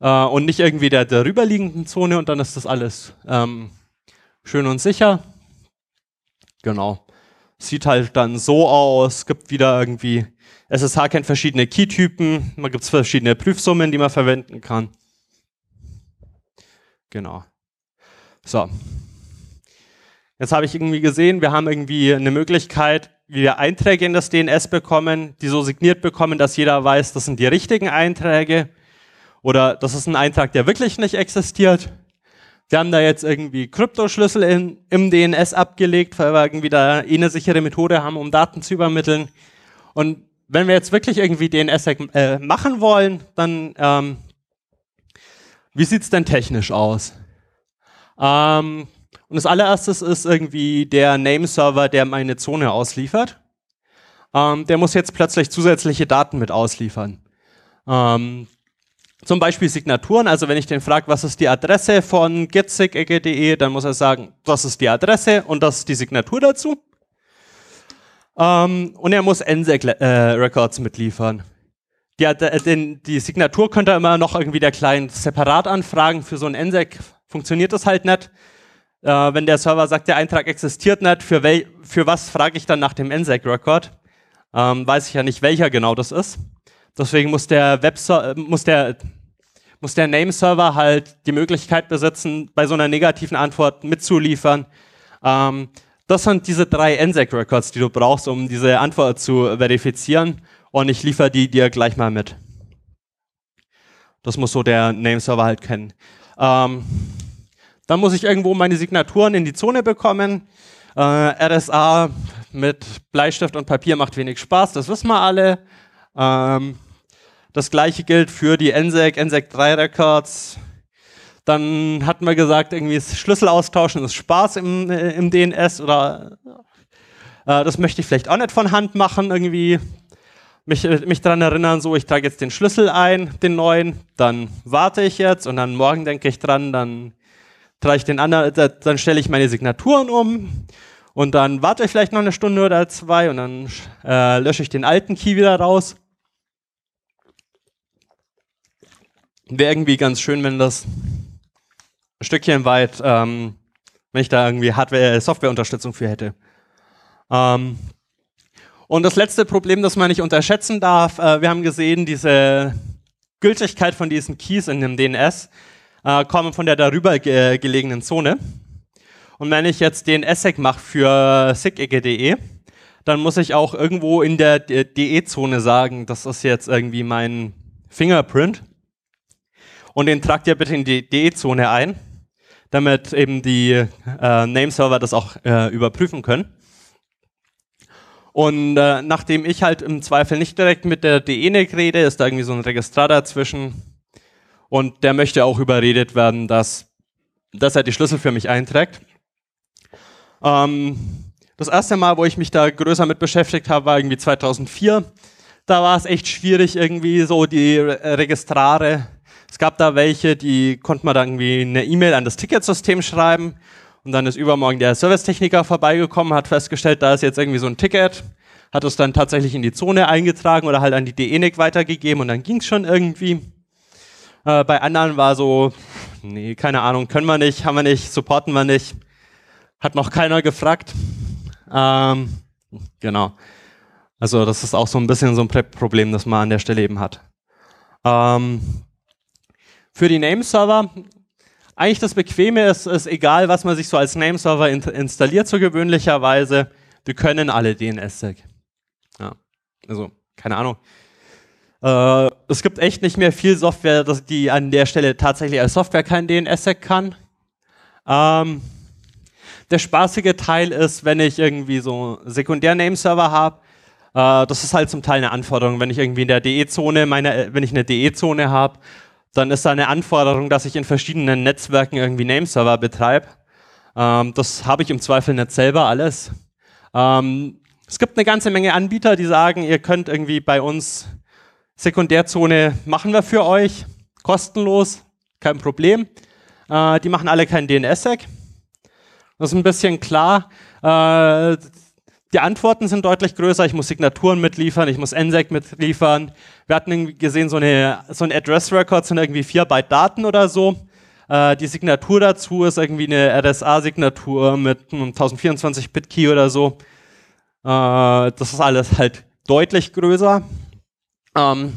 äh, und nicht irgendwie der darüberliegenden Zone und dann ist das alles ähm, schön und sicher. Genau. Sieht halt dann so aus, gibt wieder irgendwie SSH kennt verschiedene Key-Typen, man gibt verschiedene Prüfsummen, die man verwenden kann. Genau. So. Jetzt habe ich irgendwie gesehen, wir haben irgendwie eine Möglichkeit, wie wir Einträge in das DNS bekommen, die so signiert bekommen, dass jeder weiß, das sind die richtigen Einträge. Oder das ist ein Eintrag, der wirklich nicht existiert. Wir haben da jetzt irgendwie Kryptoschlüssel in, im DNS abgelegt, weil wir irgendwie da eh eine sichere Methode haben, um Daten zu übermitteln. Und wenn wir jetzt wirklich irgendwie DNSSEC äh, machen wollen, dann ähm, wie sieht es denn technisch aus? Ähm, und das allererstes ist irgendwie der Name-Server, der meine Zone ausliefert. Ähm, der muss jetzt plötzlich zusätzliche Daten mit ausliefern. Ähm, zum Beispiel Signaturen, also wenn ich den frage, was ist die Adresse von gitzig.de, dann muss er sagen, das ist die Adresse und das ist die Signatur dazu. Ähm, und er muss NSEC äh, Records mitliefern. Die, hat, äh, den, die Signatur könnte er immer noch irgendwie der Client separat anfragen. Für so ein NSEC funktioniert das halt nicht. Äh, wenn der Server sagt, der Eintrag existiert nicht, für, wel für was frage ich dann nach dem NSEC-Record? Ähm, weiß ich ja nicht, welcher genau das ist. Deswegen muss der Webser äh, muss der muss der Name-Server halt die Möglichkeit besitzen, bei so einer negativen Antwort mitzuliefern. Ähm, das sind diese drei NSEC-Records, die du brauchst, um diese Antwort zu verifizieren. Und ich liefere die dir gleich mal mit. Das muss so der Name-Server halt kennen. Ähm, dann muss ich irgendwo meine Signaturen in die Zone bekommen. Äh, RSA mit Bleistift und Papier macht wenig Spaß, das wissen wir alle. Ähm, das gleiche gilt für die NSEC, NSEC 3 Records, dann hatten wir gesagt, irgendwie ist Schlüssel austauschen ist Spaß im, äh, im DNS oder äh, das möchte ich vielleicht auch nicht von Hand machen, irgendwie mich, äh, mich daran erinnern, so ich trage jetzt den Schlüssel ein, den neuen, dann warte ich jetzt und dann morgen denke ich dran, dann trage ich den anderen, dann stelle ich meine Signaturen um und dann warte ich vielleicht noch eine Stunde oder zwei und dann äh, lösche ich den alten Key wieder raus. Wäre irgendwie ganz schön, wenn das ein Stückchen weit, ähm, wenn ich da irgendwie Hardware, Software-Unterstützung für hätte. Ähm, und das letzte Problem, das man nicht unterschätzen darf, äh, wir haben gesehen, diese Gültigkeit von diesen Keys in dem DNS äh, kommen von der darüber ge gelegenen Zone. Und wenn ich jetzt DNSSEC mache für sigege.de, dann muss ich auch irgendwo in der DE-Zone sagen, das ist jetzt irgendwie mein Fingerprint. Und den tragt ihr bitte in die DE-Zone ein damit eben die äh, Name-Server das auch äh, überprüfen können. Und äh, nachdem ich halt im Zweifel nicht direkt mit der DENIC rede, ist da irgendwie so ein Registrar dazwischen. Und der möchte auch überredet werden, dass, dass er die Schlüssel für mich einträgt. Ähm, das erste Mal, wo ich mich da größer mit beschäftigt habe, war irgendwie 2004. Da war es echt schwierig, irgendwie so die Re Registrare es gab da welche, die konnte man dann irgendwie eine E-Mail an das Ticketsystem schreiben und dann ist übermorgen der Servicetechniker vorbeigekommen, hat festgestellt, da ist jetzt irgendwie so ein Ticket, hat es dann tatsächlich in die Zone eingetragen oder halt an die DENIC weitergegeben und dann ging es schon irgendwie. Äh, bei anderen war so, nee, keine Ahnung, können wir nicht, haben wir nicht, supporten wir nicht. Hat noch keiner gefragt. Ähm, genau. Also das ist auch so ein bisschen so ein Problem, das man an der Stelle eben hat. Ähm, für die Nameserver. Eigentlich das Bequeme ist, ist egal, was man sich so als Nameserver in installiert, so gewöhnlicherweise, wir können alle DNSSEC. Ja. Also, keine Ahnung. Äh, es gibt echt nicht mehr viel Software, die an der Stelle tatsächlich als Software kein DNSSEC kann. Ähm, der spaßige Teil ist, wenn ich irgendwie so einen Sekundär-Nameserver habe, äh, das ist halt zum Teil eine Anforderung, wenn ich irgendwie in der DE-Zone, wenn ich eine DE-Zone habe, dann ist da eine Anforderung, dass ich in verschiedenen Netzwerken irgendwie Nameserver betreibe. Ähm, das habe ich im Zweifel nicht selber alles. Ähm, es gibt eine ganze Menge Anbieter, die sagen, ihr könnt irgendwie bei uns Sekundärzone machen wir für euch, kostenlos, kein Problem. Äh, die machen alle keinen DNS-Sec. Das ist ein bisschen klar. Äh, die Antworten sind deutlich größer. Ich muss Signaturen mitliefern, ich muss NSEC mitliefern. Wir hatten gesehen, so, eine, so ein Address Record sind irgendwie 4 Byte Daten oder so. Äh, die Signatur dazu ist irgendwie eine RSA-Signatur mit einem 1024-Bit-Key oder so. Äh, das ist alles halt deutlich größer. Ähm,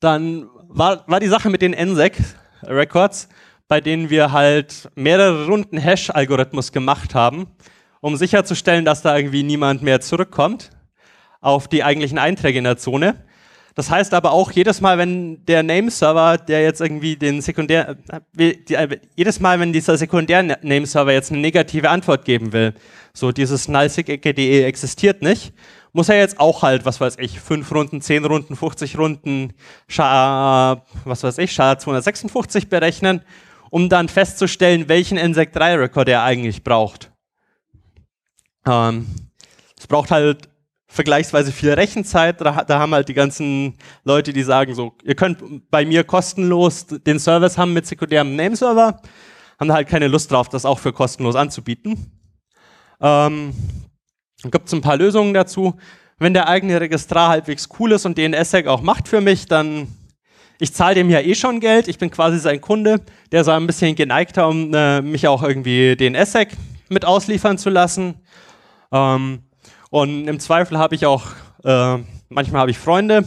dann war, war die Sache mit den NSEC-Records, bei denen wir halt mehrere Runden Hash-Algorithmus gemacht haben um sicherzustellen, dass da irgendwie niemand mehr zurückkommt auf die eigentlichen Einträge in der Zone. Das heißt aber auch, jedes Mal, wenn der Nameserver, der jetzt irgendwie den Sekundär, äh, äh, jedes Mal, wenn dieser Sekundär-Nameserver jetzt eine negative Antwort geben will, so dieses nullsig.de existiert nicht, muss er jetzt auch halt, was weiß ich, fünf Runden, zehn Runden, 50 Runden, SHA, was weiß ich, SHA 256 berechnen, um dann festzustellen, welchen NSEC 3 Record er eigentlich braucht. Ähm, es braucht halt vergleichsweise viel Rechenzeit. Da, da, haben halt die ganzen Leute, die sagen so, ihr könnt bei mir kostenlos den Service haben mit sekundärem Nameserver, haben da halt keine Lust drauf, das auch für kostenlos anzubieten. Ähm, gibt es ein paar Lösungen dazu. Wenn der eigene Registrar halbwegs cool ist und DNSSEC auch macht für mich, dann ich zahle dem ja eh schon Geld. Ich bin quasi sein Kunde, der so ein bisschen geneigter, um äh, mich auch irgendwie DNSSEC mit ausliefern zu lassen. Ähm, und im Zweifel habe ich auch, äh, manchmal habe ich Freunde,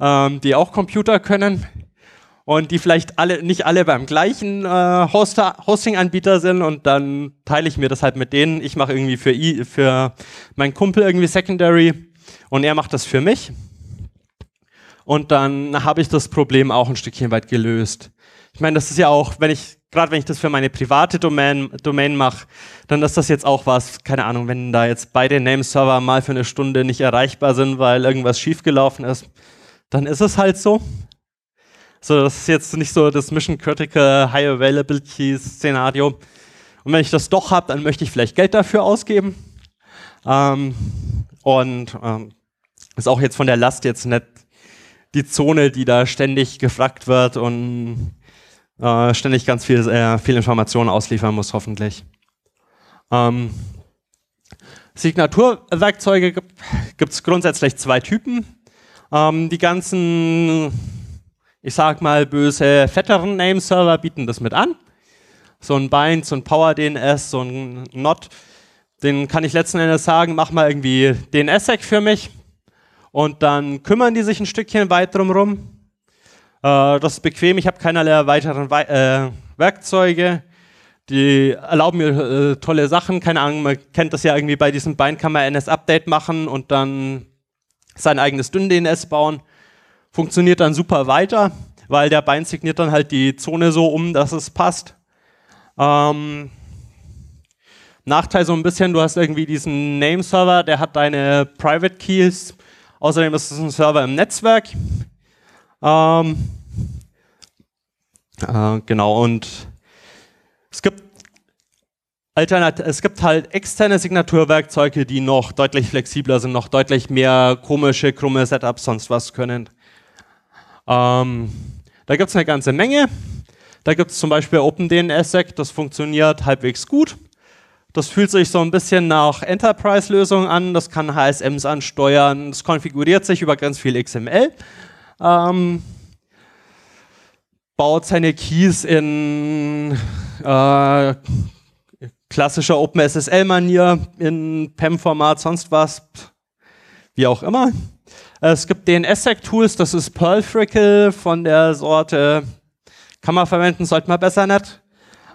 ähm, die auch Computer können und die vielleicht alle, nicht alle beim gleichen äh, Hosting-Anbieter sind und dann teile ich mir das halt mit denen. Ich mache irgendwie für, I, für meinen Kumpel irgendwie Secondary und er macht das für mich. Und dann habe ich das Problem auch ein Stückchen weit gelöst ich meine, das ist ja auch, wenn ich, gerade wenn ich das für meine private Domain, Domain mache, dann ist das jetzt auch was, keine Ahnung, wenn da jetzt beide Nameserver mal für eine Stunde nicht erreichbar sind, weil irgendwas schiefgelaufen ist, dann ist es halt so. So, das ist jetzt nicht so das Mission Critical High Availability Szenario. Und wenn ich das doch habe, dann möchte ich vielleicht Geld dafür ausgeben. Ähm, und ähm, ist auch jetzt von der Last jetzt nicht die Zone, die da ständig gefragt wird und äh, ständig ganz viel, äh, viel Informationen ausliefern muss, hoffentlich. Ähm, Signaturwerkzeuge gibt es grundsätzlich zwei Typen. Ähm, die ganzen, ich sag mal, böse, fetteren Name-Server bieten das mit an. So ein Bind, so ein Power-DNS, so ein Not. Den kann ich letzten Endes sagen, mach mal irgendwie DNS-Sec für mich. Und dann kümmern die sich ein Stückchen weit drumherum. Äh, das ist bequem, ich habe keinerlei weiteren äh, Werkzeuge. Die erlauben mir äh, tolle Sachen. Keine Ahnung, man kennt das ja irgendwie bei diesem Bind, kann man NS-Update machen und dann sein eigenes Dünn-DNS bauen. Funktioniert dann super weiter, weil der Bein signiert dann halt die Zone so um, dass es passt. Ähm, Nachteil so ein bisschen, du hast irgendwie diesen Name-Server, der hat deine Private Keys. Außerdem ist es ein Server im Netzwerk. Ähm, äh, genau, und es gibt Alternat es gibt halt externe Signaturwerkzeuge, die noch deutlich flexibler sind, noch deutlich mehr komische, krumme Setups, sonst was können. Ähm, da gibt es eine ganze Menge. Da gibt es zum Beispiel OpenDNSSEC, das funktioniert halbwegs gut. Das fühlt sich so ein bisschen nach Enterprise-Lösung an, das kann HSMs ansteuern, das konfiguriert sich über ganz viel XML ähm, baut seine Keys in äh, klassischer OpenSSL-Manier, in PEM-Format, sonst was, wie auch immer. Es gibt DNSSEC-Tools, das ist Perlfrickle von der Sorte, kann man verwenden, sollte man besser nicht.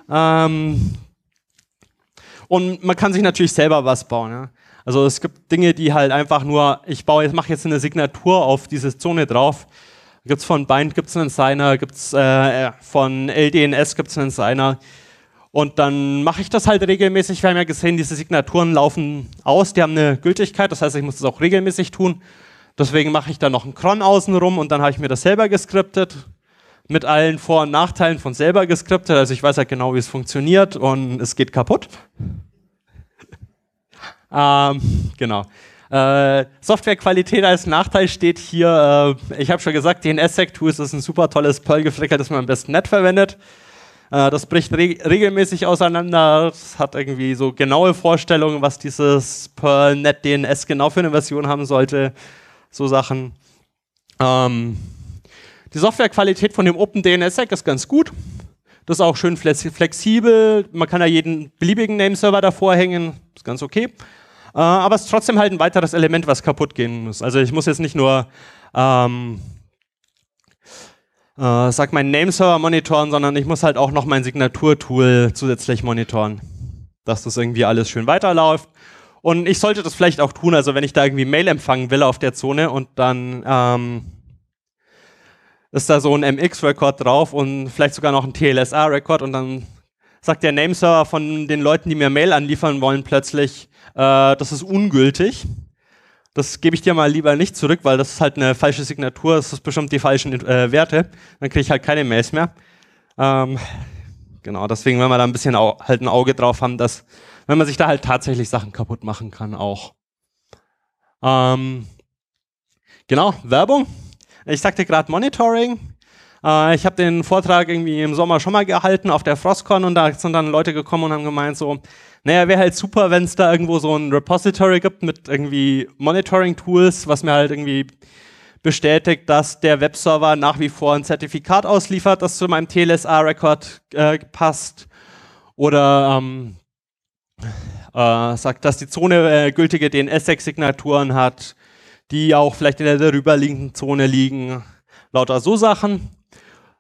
Ähm, und man kann sich natürlich selber was bauen. Ja. Also es gibt Dinge, die halt einfach nur, ich baue jetzt, mache jetzt eine Signatur auf diese Zone drauf. Gibt es von Bind, gibt es einen Signer, gibt es äh, von LDNS, gibt es einen Signer. Und dann mache ich das halt regelmäßig. Wir haben ja gesehen, diese Signaturen laufen aus, die haben eine Gültigkeit, das heißt, ich muss das auch regelmäßig tun. Deswegen mache ich da noch einen Cron außenrum und dann habe ich mir das selber geskriptet. Mit allen Vor- und Nachteilen von selber geskriptet. Also ich weiß ja halt genau, wie es funktioniert und es geht kaputt. Ähm, genau. Äh, Softwarequalität als Nachteil steht hier, äh, ich habe schon gesagt, DNSSEC-Tools ist ein super tolles Perl-Geflickel, das man am besten nicht verwendet. Äh, das bricht reg regelmäßig auseinander, das hat irgendwie so genaue Vorstellungen, was dieses perl net dns genau für eine Version haben sollte, so Sachen. Ähm, die Softwarequalität von dem OpenDNSSEC ist ganz gut. Das ist auch schön flexibel, man kann da jeden beliebigen Nameserver davor hängen, ist ganz okay. Äh, aber es ist trotzdem halt ein weiteres Element, was kaputt gehen muss. Also ich muss jetzt nicht nur, ähm, äh, sag mein Nameserver monitoren, sondern ich muss halt auch noch mein Signaturtool zusätzlich monitoren, dass das irgendwie alles schön weiterläuft. Und ich sollte das vielleicht auch tun, also wenn ich da irgendwie Mail empfangen will auf der Zone und dann ähm, ist da so ein MX-Record drauf und vielleicht sogar noch ein TLSA-Record und dann sagt der Nameserver von den Leuten, die mir Mail anliefern wollen, plötzlich, äh, das ist ungültig. Das gebe ich dir mal lieber nicht zurück, weil das ist halt eine falsche Signatur, das ist bestimmt die falschen äh, Werte. Dann kriege ich halt keine Mails mehr. Ähm, genau, deswegen wenn wir da ein bisschen au halt ein Auge drauf haben, dass, wenn man sich da halt tatsächlich Sachen kaputt machen kann, auch. Ähm, genau, Werbung. Ich sagte gerade Monitoring. Äh, ich habe den Vortrag irgendwie im Sommer schon mal gehalten auf der Frostcon und da sind dann Leute gekommen und haben gemeint so, naja, wäre halt super, wenn es da irgendwo so ein Repository gibt mit irgendwie Monitoring-Tools, was mir halt irgendwie bestätigt, dass der Webserver nach wie vor ein Zertifikat ausliefert, das zu meinem TLSA-Record äh, passt. Oder ähm, äh, sagt, dass die Zone äh, gültige DNS-Signaturen hat, die auch vielleicht in der darüberliegenden Zone liegen. Lauter so Sachen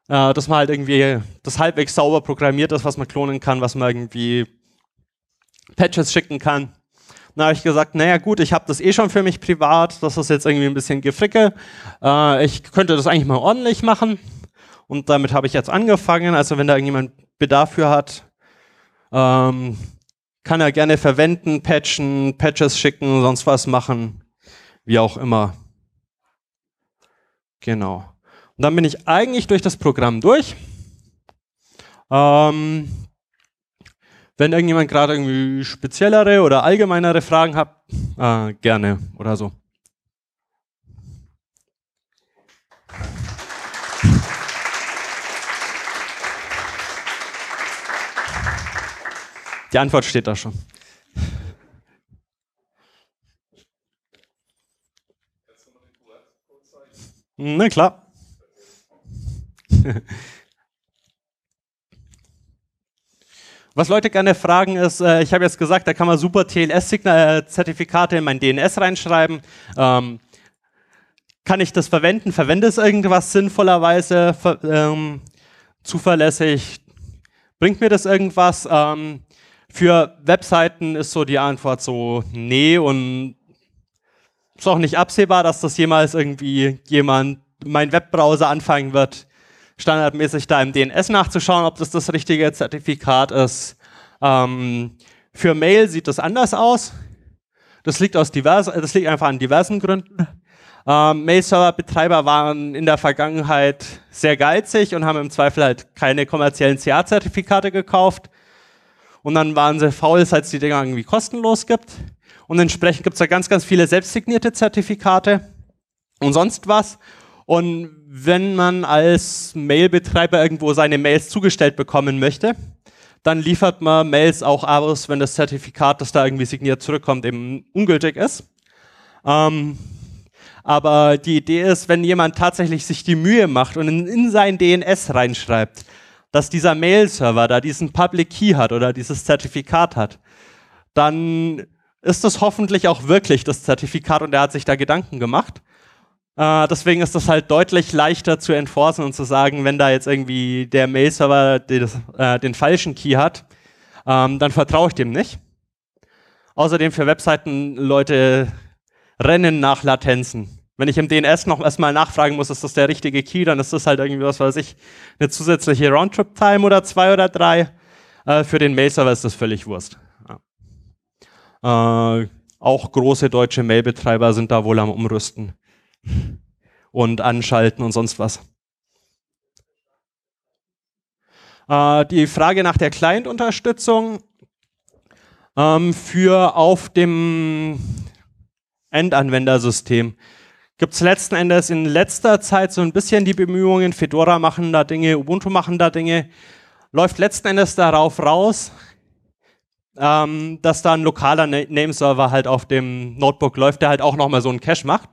äh, dass man halt irgendwie das halbwegs sauber programmiert ist, was man klonen kann, was man irgendwie Patches schicken kann. Dann habe ich gesagt, naja gut, ich habe das eh schon für mich privat, das ist jetzt irgendwie ein bisschen Gefricke. Äh, ich könnte das eigentlich mal ordentlich machen. Und damit habe ich jetzt angefangen. Also wenn da irgendjemand Bedarf für hat, ähm, kann er gerne verwenden, patchen, Patches schicken, sonst was machen, wie auch immer. Genau. Und dann bin ich eigentlich durch das Programm durch. Ähm, wenn irgendjemand gerade irgendwie speziellere oder allgemeinere Fragen hat, äh, gerne oder so. Die Antwort steht da schon. Na klar. Was Leute gerne fragen ist, äh, ich habe jetzt gesagt, da kann man super TLS-Zertifikate in mein DNS reinschreiben. Ähm, kann ich das verwenden? Verwende es irgendwas sinnvollerweise, ver ähm, zuverlässig? Bringt mir das irgendwas? Ähm, für Webseiten ist so die Antwort so, nee, und ist auch nicht absehbar, dass das jemals irgendwie jemand, mein Webbrowser anfangen wird, standardmäßig da im DNS nachzuschauen, ob das das richtige Zertifikat ist. Ähm, für Mail sieht das anders aus. Das liegt, aus diversen, das liegt einfach an diversen Gründen. Ähm, Mail-Server-Betreiber waren in der Vergangenheit sehr geizig und haben im Zweifel halt keine kommerziellen CA-Zertifikate gekauft. Und dann waren sie faul, als die Dinger irgendwie kostenlos gibt. Und entsprechend gibt es da ganz, ganz viele selbstsignierte Zertifikate und sonst was. Und wenn man als Mailbetreiber irgendwo seine Mails zugestellt bekommen möchte, dann liefert man Mails auch aus, wenn das Zertifikat, das da irgendwie signiert zurückkommt, eben ungültig ist. Ähm, aber die Idee ist, wenn jemand tatsächlich sich die Mühe macht und in, in sein DNS reinschreibt, dass dieser Mail-Server da diesen Public Key hat oder dieses Zertifikat hat, dann ist das hoffentlich auch wirklich das Zertifikat und er hat sich da Gedanken gemacht. Äh, deswegen ist das halt deutlich leichter zu enforcen und zu sagen, wenn da jetzt irgendwie der Mail-Server äh, den falschen Key hat, ähm, dann vertraue ich dem nicht. Außerdem für Webseiten, Leute rennen nach Latenzen. Wenn ich im DNS noch erstmal nachfragen muss, ist das der richtige Key, dann ist das halt irgendwie, was weiß ich, eine zusätzliche Roundtrip-Time oder zwei oder drei. Äh, für den Mail-Server ist das völlig Wurst. Ja. Äh, auch große deutsche Mail-Betreiber sind da wohl am Umrüsten und anschalten und sonst was. Äh, die Frage nach der Client-Unterstützung ähm, für auf dem Endanwendersystem. Gibt es letzten Endes in letzter Zeit so ein bisschen die Bemühungen, Fedora machen da Dinge, Ubuntu machen da Dinge, läuft letzten Endes darauf raus, ähm, dass da ein lokaler Nameserver halt auf dem Notebook läuft, der halt auch nochmal so einen Cache macht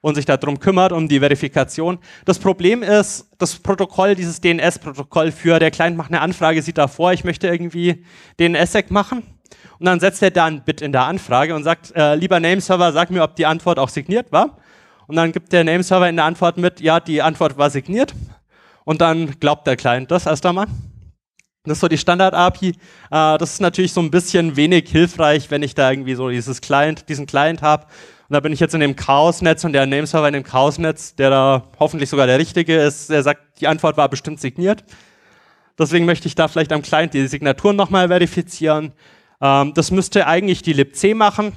und sich darum kümmert, um die Verifikation. Das Problem ist, das Protokoll, dieses DNS-Protokoll für der Client macht eine Anfrage, sieht da vor, ich möchte irgendwie DNS-Sec machen. Und dann setzt er da ein Bit in der Anfrage und sagt, äh, lieber Nameserver, sag mir, ob die Antwort auch signiert war. Und dann gibt der Nameserver in der Antwort mit, ja, die Antwort war signiert. Und dann glaubt der Client das erst einmal. Das ist so die Standard-API. Äh, das ist natürlich so ein bisschen wenig hilfreich, wenn ich da irgendwie so dieses Client, diesen Client habe, und da bin ich jetzt in dem Chaosnetz und der Nameserver in dem Chaosnetz, der da hoffentlich sogar der richtige ist, der sagt, die Antwort war bestimmt signiert. Deswegen möchte ich da vielleicht am Client die Signaturen nochmal verifizieren. Ähm, das müsste eigentlich die libc machen.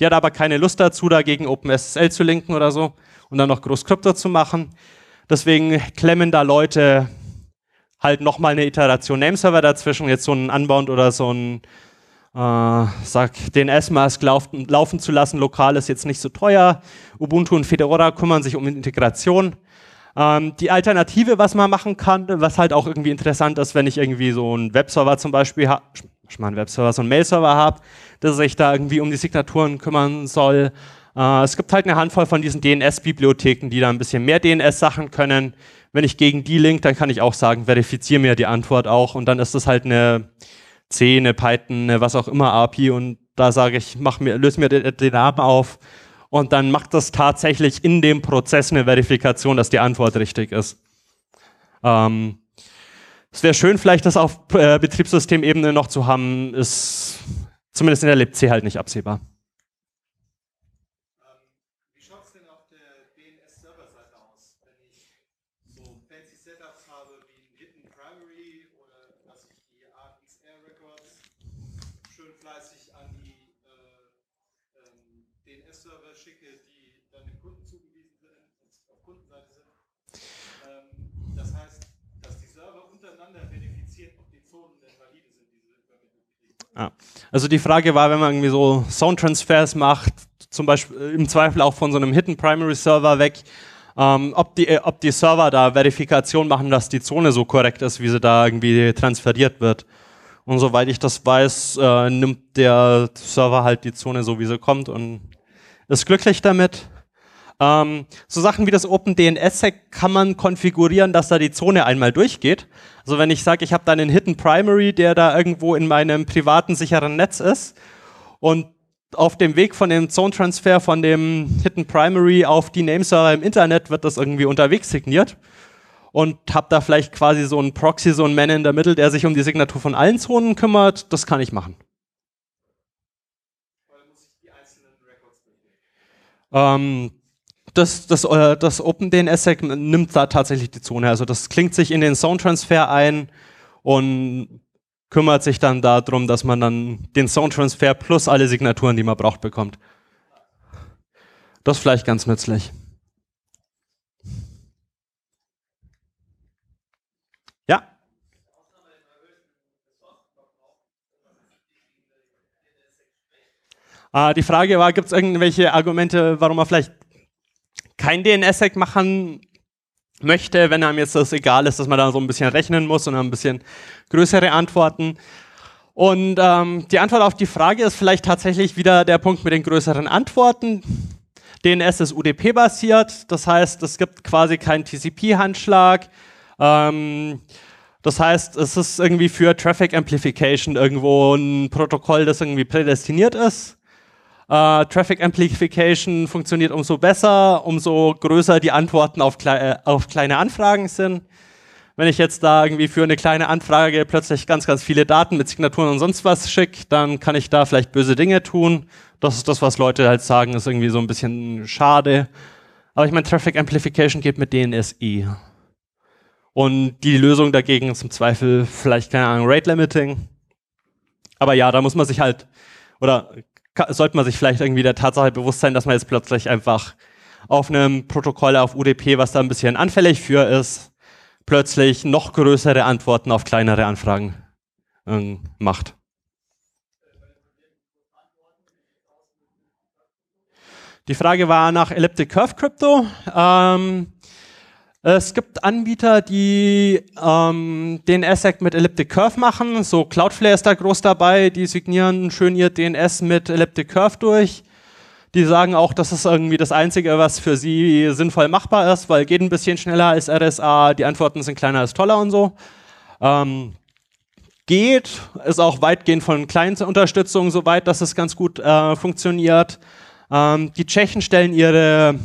Die hat aber keine Lust dazu, dagegen OpenSSL zu linken oder so und dann noch groß Krypto zu machen. Deswegen klemmen da Leute halt nochmal eine Iteration Nameserver dazwischen, jetzt so ein Unbound oder so ein äh, sag, den S-Mask laufen, laufen zu lassen, lokal ist jetzt nicht so teuer. Ubuntu und Fedora kümmern sich um Integration. Ähm, die Alternative, was man machen kann, was halt auch irgendwie interessant ist, wenn ich irgendwie so einen Webserver zum Beispiel habe, ich meine Webserver, so einen Mailserver habe, dass ich da irgendwie um die Signaturen kümmern soll. Äh, es gibt halt eine Handvoll von diesen DNS-Bibliotheken, die da ein bisschen mehr DNS-Sachen können. Wenn ich gegen die link, dann kann ich auch sagen, verifiziere mir die Antwort auch und dann ist das halt eine C, eine Python, eine was auch immer API und da sage ich, mach mir, löse mir den, Namen auf und dann macht das tatsächlich in dem Prozess eine Verifikation, dass die Antwort richtig ist. Ähm, es wäre schön, vielleicht das auf äh, Betriebssystemebene noch zu haben, ist zumindest in der libc halt nicht absehbar. Setups habe wie ein Hidden Primary fleißig an die, äh, ähm, DNS-Server schicke, die dann dem Kunden zugewiesen sind, auf Kundenseite sind. Ähm, das heißt, dass die Server untereinander verifizieren, ob die Zonen denn valide sind, diese sie Ah. Also die Frage war, wenn man irgendwie so Zone-Transfers macht, zum Beispiel äh, im Zweifel auch von so einem Hidden Primary Server weg, ähm, ob, die, äh, ob die Server da Verifikation machen, dass die Zone so korrekt ist, wie sie da irgendwie transferiert wird. Und soweit ich das weiß, äh, nimmt der Server halt die Zone so, wie sie kommt und ist glücklich damit. Ähm, so Sachen wie das OpenDNS-Sec kann man konfigurieren, dass da die Zone einmal durchgeht. Also wenn ich sage, ich habe da einen Hidden Primary, der da irgendwo in meinem privaten sicheren Netz ist und auf dem Weg von dem Zone-Transfer von dem Hidden Primary auf die Nameserver im Internet wird das irgendwie unterwegs signiert und habe da vielleicht quasi so einen Proxy, so einen Man in der Mitte, der sich um die Signatur von allen Zonen kümmert. Das kann ich machen. Ähm, das, das, äh, das OpenDNS-Sec nimmt da tatsächlich die Zone her. Also das klingt sich in den Zone-Transfer ein und kümmert sich dann darum, dass man dann den Zone-Transfer plus alle Signaturen, die man braucht, bekommt. Das ist vielleicht ganz nützlich. Äh, die Frage war, gibt es irgendwelche Argumente, warum er vielleicht kein DNS-Hack machen möchte, wenn einem jetzt das egal ist, dass man da so ein bisschen rechnen muss und ein bisschen größere Antworten. Und ähm, die Antwort auf die Frage ist vielleicht tatsächlich wieder der Punkt mit den größeren Antworten. DNS ist UDP-basiert, das heißt, es gibt quasi keinen TCP-Handschlag. Ähm, das heißt, es ist irgendwie für Traffic Amplification irgendwo ein Protokoll, das irgendwie prädestiniert ist. Äh, Traffic Amplification funktioniert umso besser, umso größer die Antworten auf, klei äh, auf kleine Anfragen sind. Wenn ich jetzt da irgendwie für eine kleine Anfrage plötzlich ganz, ganz viele Daten mit Signaturen und sonst was schicke, dann kann ich da vielleicht böse Dinge tun. Das ist das, was Leute halt sagen, ist irgendwie so ein bisschen schade. Aber ich meine, Traffic Amplification geht mit DNSI. Und die Lösung dagegen ist im Zweifel vielleicht, keine Ahnung, Rate Limiting. Aber ja, da muss man sich halt, oder sollte man sich vielleicht irgendwie der Tatsache bewusst sein, dass man jetzt plötzlich einfach auf einem Protokoll auf UDP, was da ein bisschen anfällig für ist, plötzlich noch größere Antworten auf kleinere Anfragen ähm, macht. Die Frage war nach Elliptic Curve Crypto. Ähm, es gibt Anbieter, die ähm, DNS mit Elliptic Curve machen. So Cloudflare ist da groß dabei. Die signieren schön ihr DNS mit Elliptic Curve durch. Die sagen auch, das ist irgendwie das Einzige, was für sie sinnvoll machbar ist, weil geht ein bisschen schneller als RSA, die Antworten sind kleiner als toller und so. Ähm, geht, ist auch weitgehend von Clients-Unterstützung soweit, dass es ganz gut äh, funktioniert. Ähm, die Tschechen stellen ihre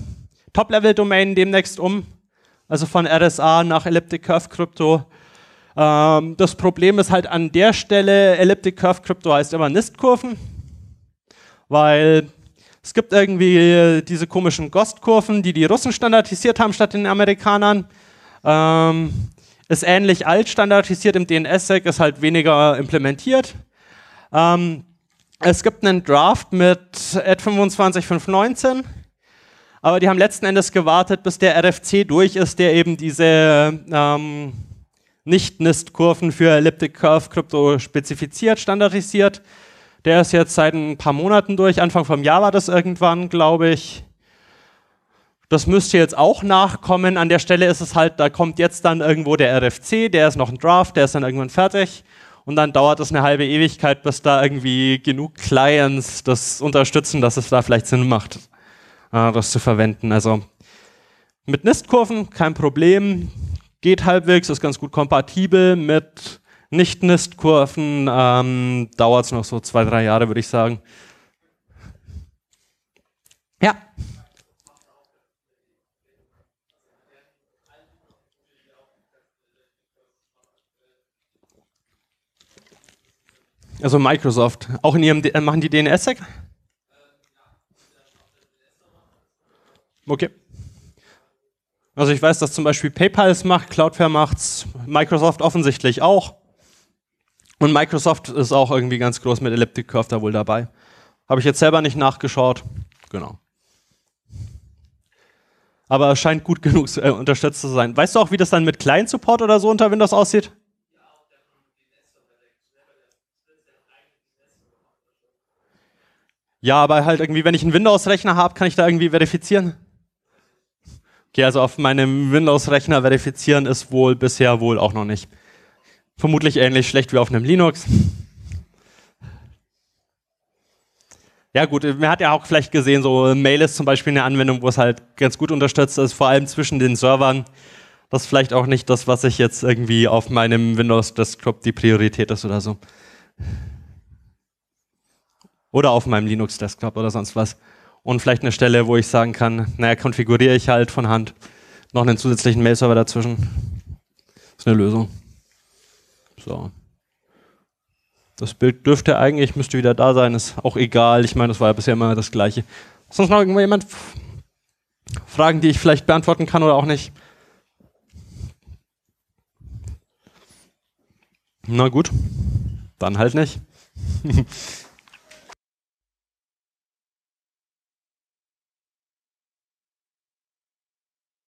Top-Level-Domain demnächst um also von RSA nach Elliptic Curve Crypto. Ähm, das Problem ist halt an der Stelle, Elliptic Curve Crypto heißt immer NIST-Kurven, weil es gibt irgendwie diese komischen Ghost-Kurven, die die Russen standardisiert haben statt den Amerikanern. Ähm, ist ähnlich alt standardisiert im DNS-Sec, ist halt weniger implementiert. Ähm, es gibt einen Draft mit Ad 25519 aber die haben letzten Endes gewartet, bis der RFC durch ist, der eben diese ähm, Nicht-NIST-Kurven für Elliptic Curve Crypto spezifiziert, standardisiert. Der ist jetzt seit ein paar Monaten durch. Anfang vom Jahr war das irgendwann, glaube ich. Das müsste jetzt auch nachkommen. An der Stelle ist es halt, da kommt jetzt dann irgendwo der RFC, der ist noch ein Draft, der ist dann irgendwann fertig. Und dann dauert es eine halbe Ewigkeit, bis da irgendwie genug Clients das unterstützen, dass es da vielleicht Sinn macht, äh, das zu verwenden. Also mit Nistkurven kein Problem, geht halbwegs, ist ganz gut kompatibel mit Nicht-Nistkurven, ähm, dauert es noch so zwei, drei Jahre, würde ich sagen. Ja. Also Microsoft, auch in ihrem äh, machen die DNS-Sec? Okay. Also ich weiß, dass zum Beispiel PayPal es macht, Cloudflare es, Microsoft offensichtlich auch. Und Microsoft ist auch irgendwie ganz groß mit Elliptic Curve da wohl dabei. Habe ich jetzt selber nicht nachgeschaut. Genau. Aber es scheint gut genug äh, unterstützt zu sein. Weißt du auch, wie das dann mit Client Support oder so unter Windows aussieht? Ja, aber halt irgendwie, wenn ich einen Windows-Rechner habe, kann ich da irgendwie verifizieren. Okay, also auf meinem Windows-Rechner verifizieren ist wohl bisher wohl auch noch nicht. Vermutlich ähnlich schlecht wie auf einem Linux. Ja gut, man hat ja auch vielleicht gesehen, so Mail ist zum Beispiel eine Anwendung, wo es halt ganz gut unterstützt ist, vor allem zwischen den Servern. Das ist vielleicht auch nicht das, was ich jetzt irgendwie auf meinem Windows-Desktop die Priorität ist oder so. Oder auf meinem Linux-Desktop oder sonst was und vielleicht eine Stelle, wo ich sagen kann, naja, konfiguriere ich halt von Hand noch einen zusätzlichen Mail-Server dazwischen. Das ist eine Lösung. So. Das Bild dürfte eigentlich, müsste wieder da sein, ist auch egal. Ich meine, das war ja bisher immer das Gleiche. Sonst noch irgendjemand Fragen, die ich vielleicht beantworten kann oder auch nicht? Na gut, dann halt nicht.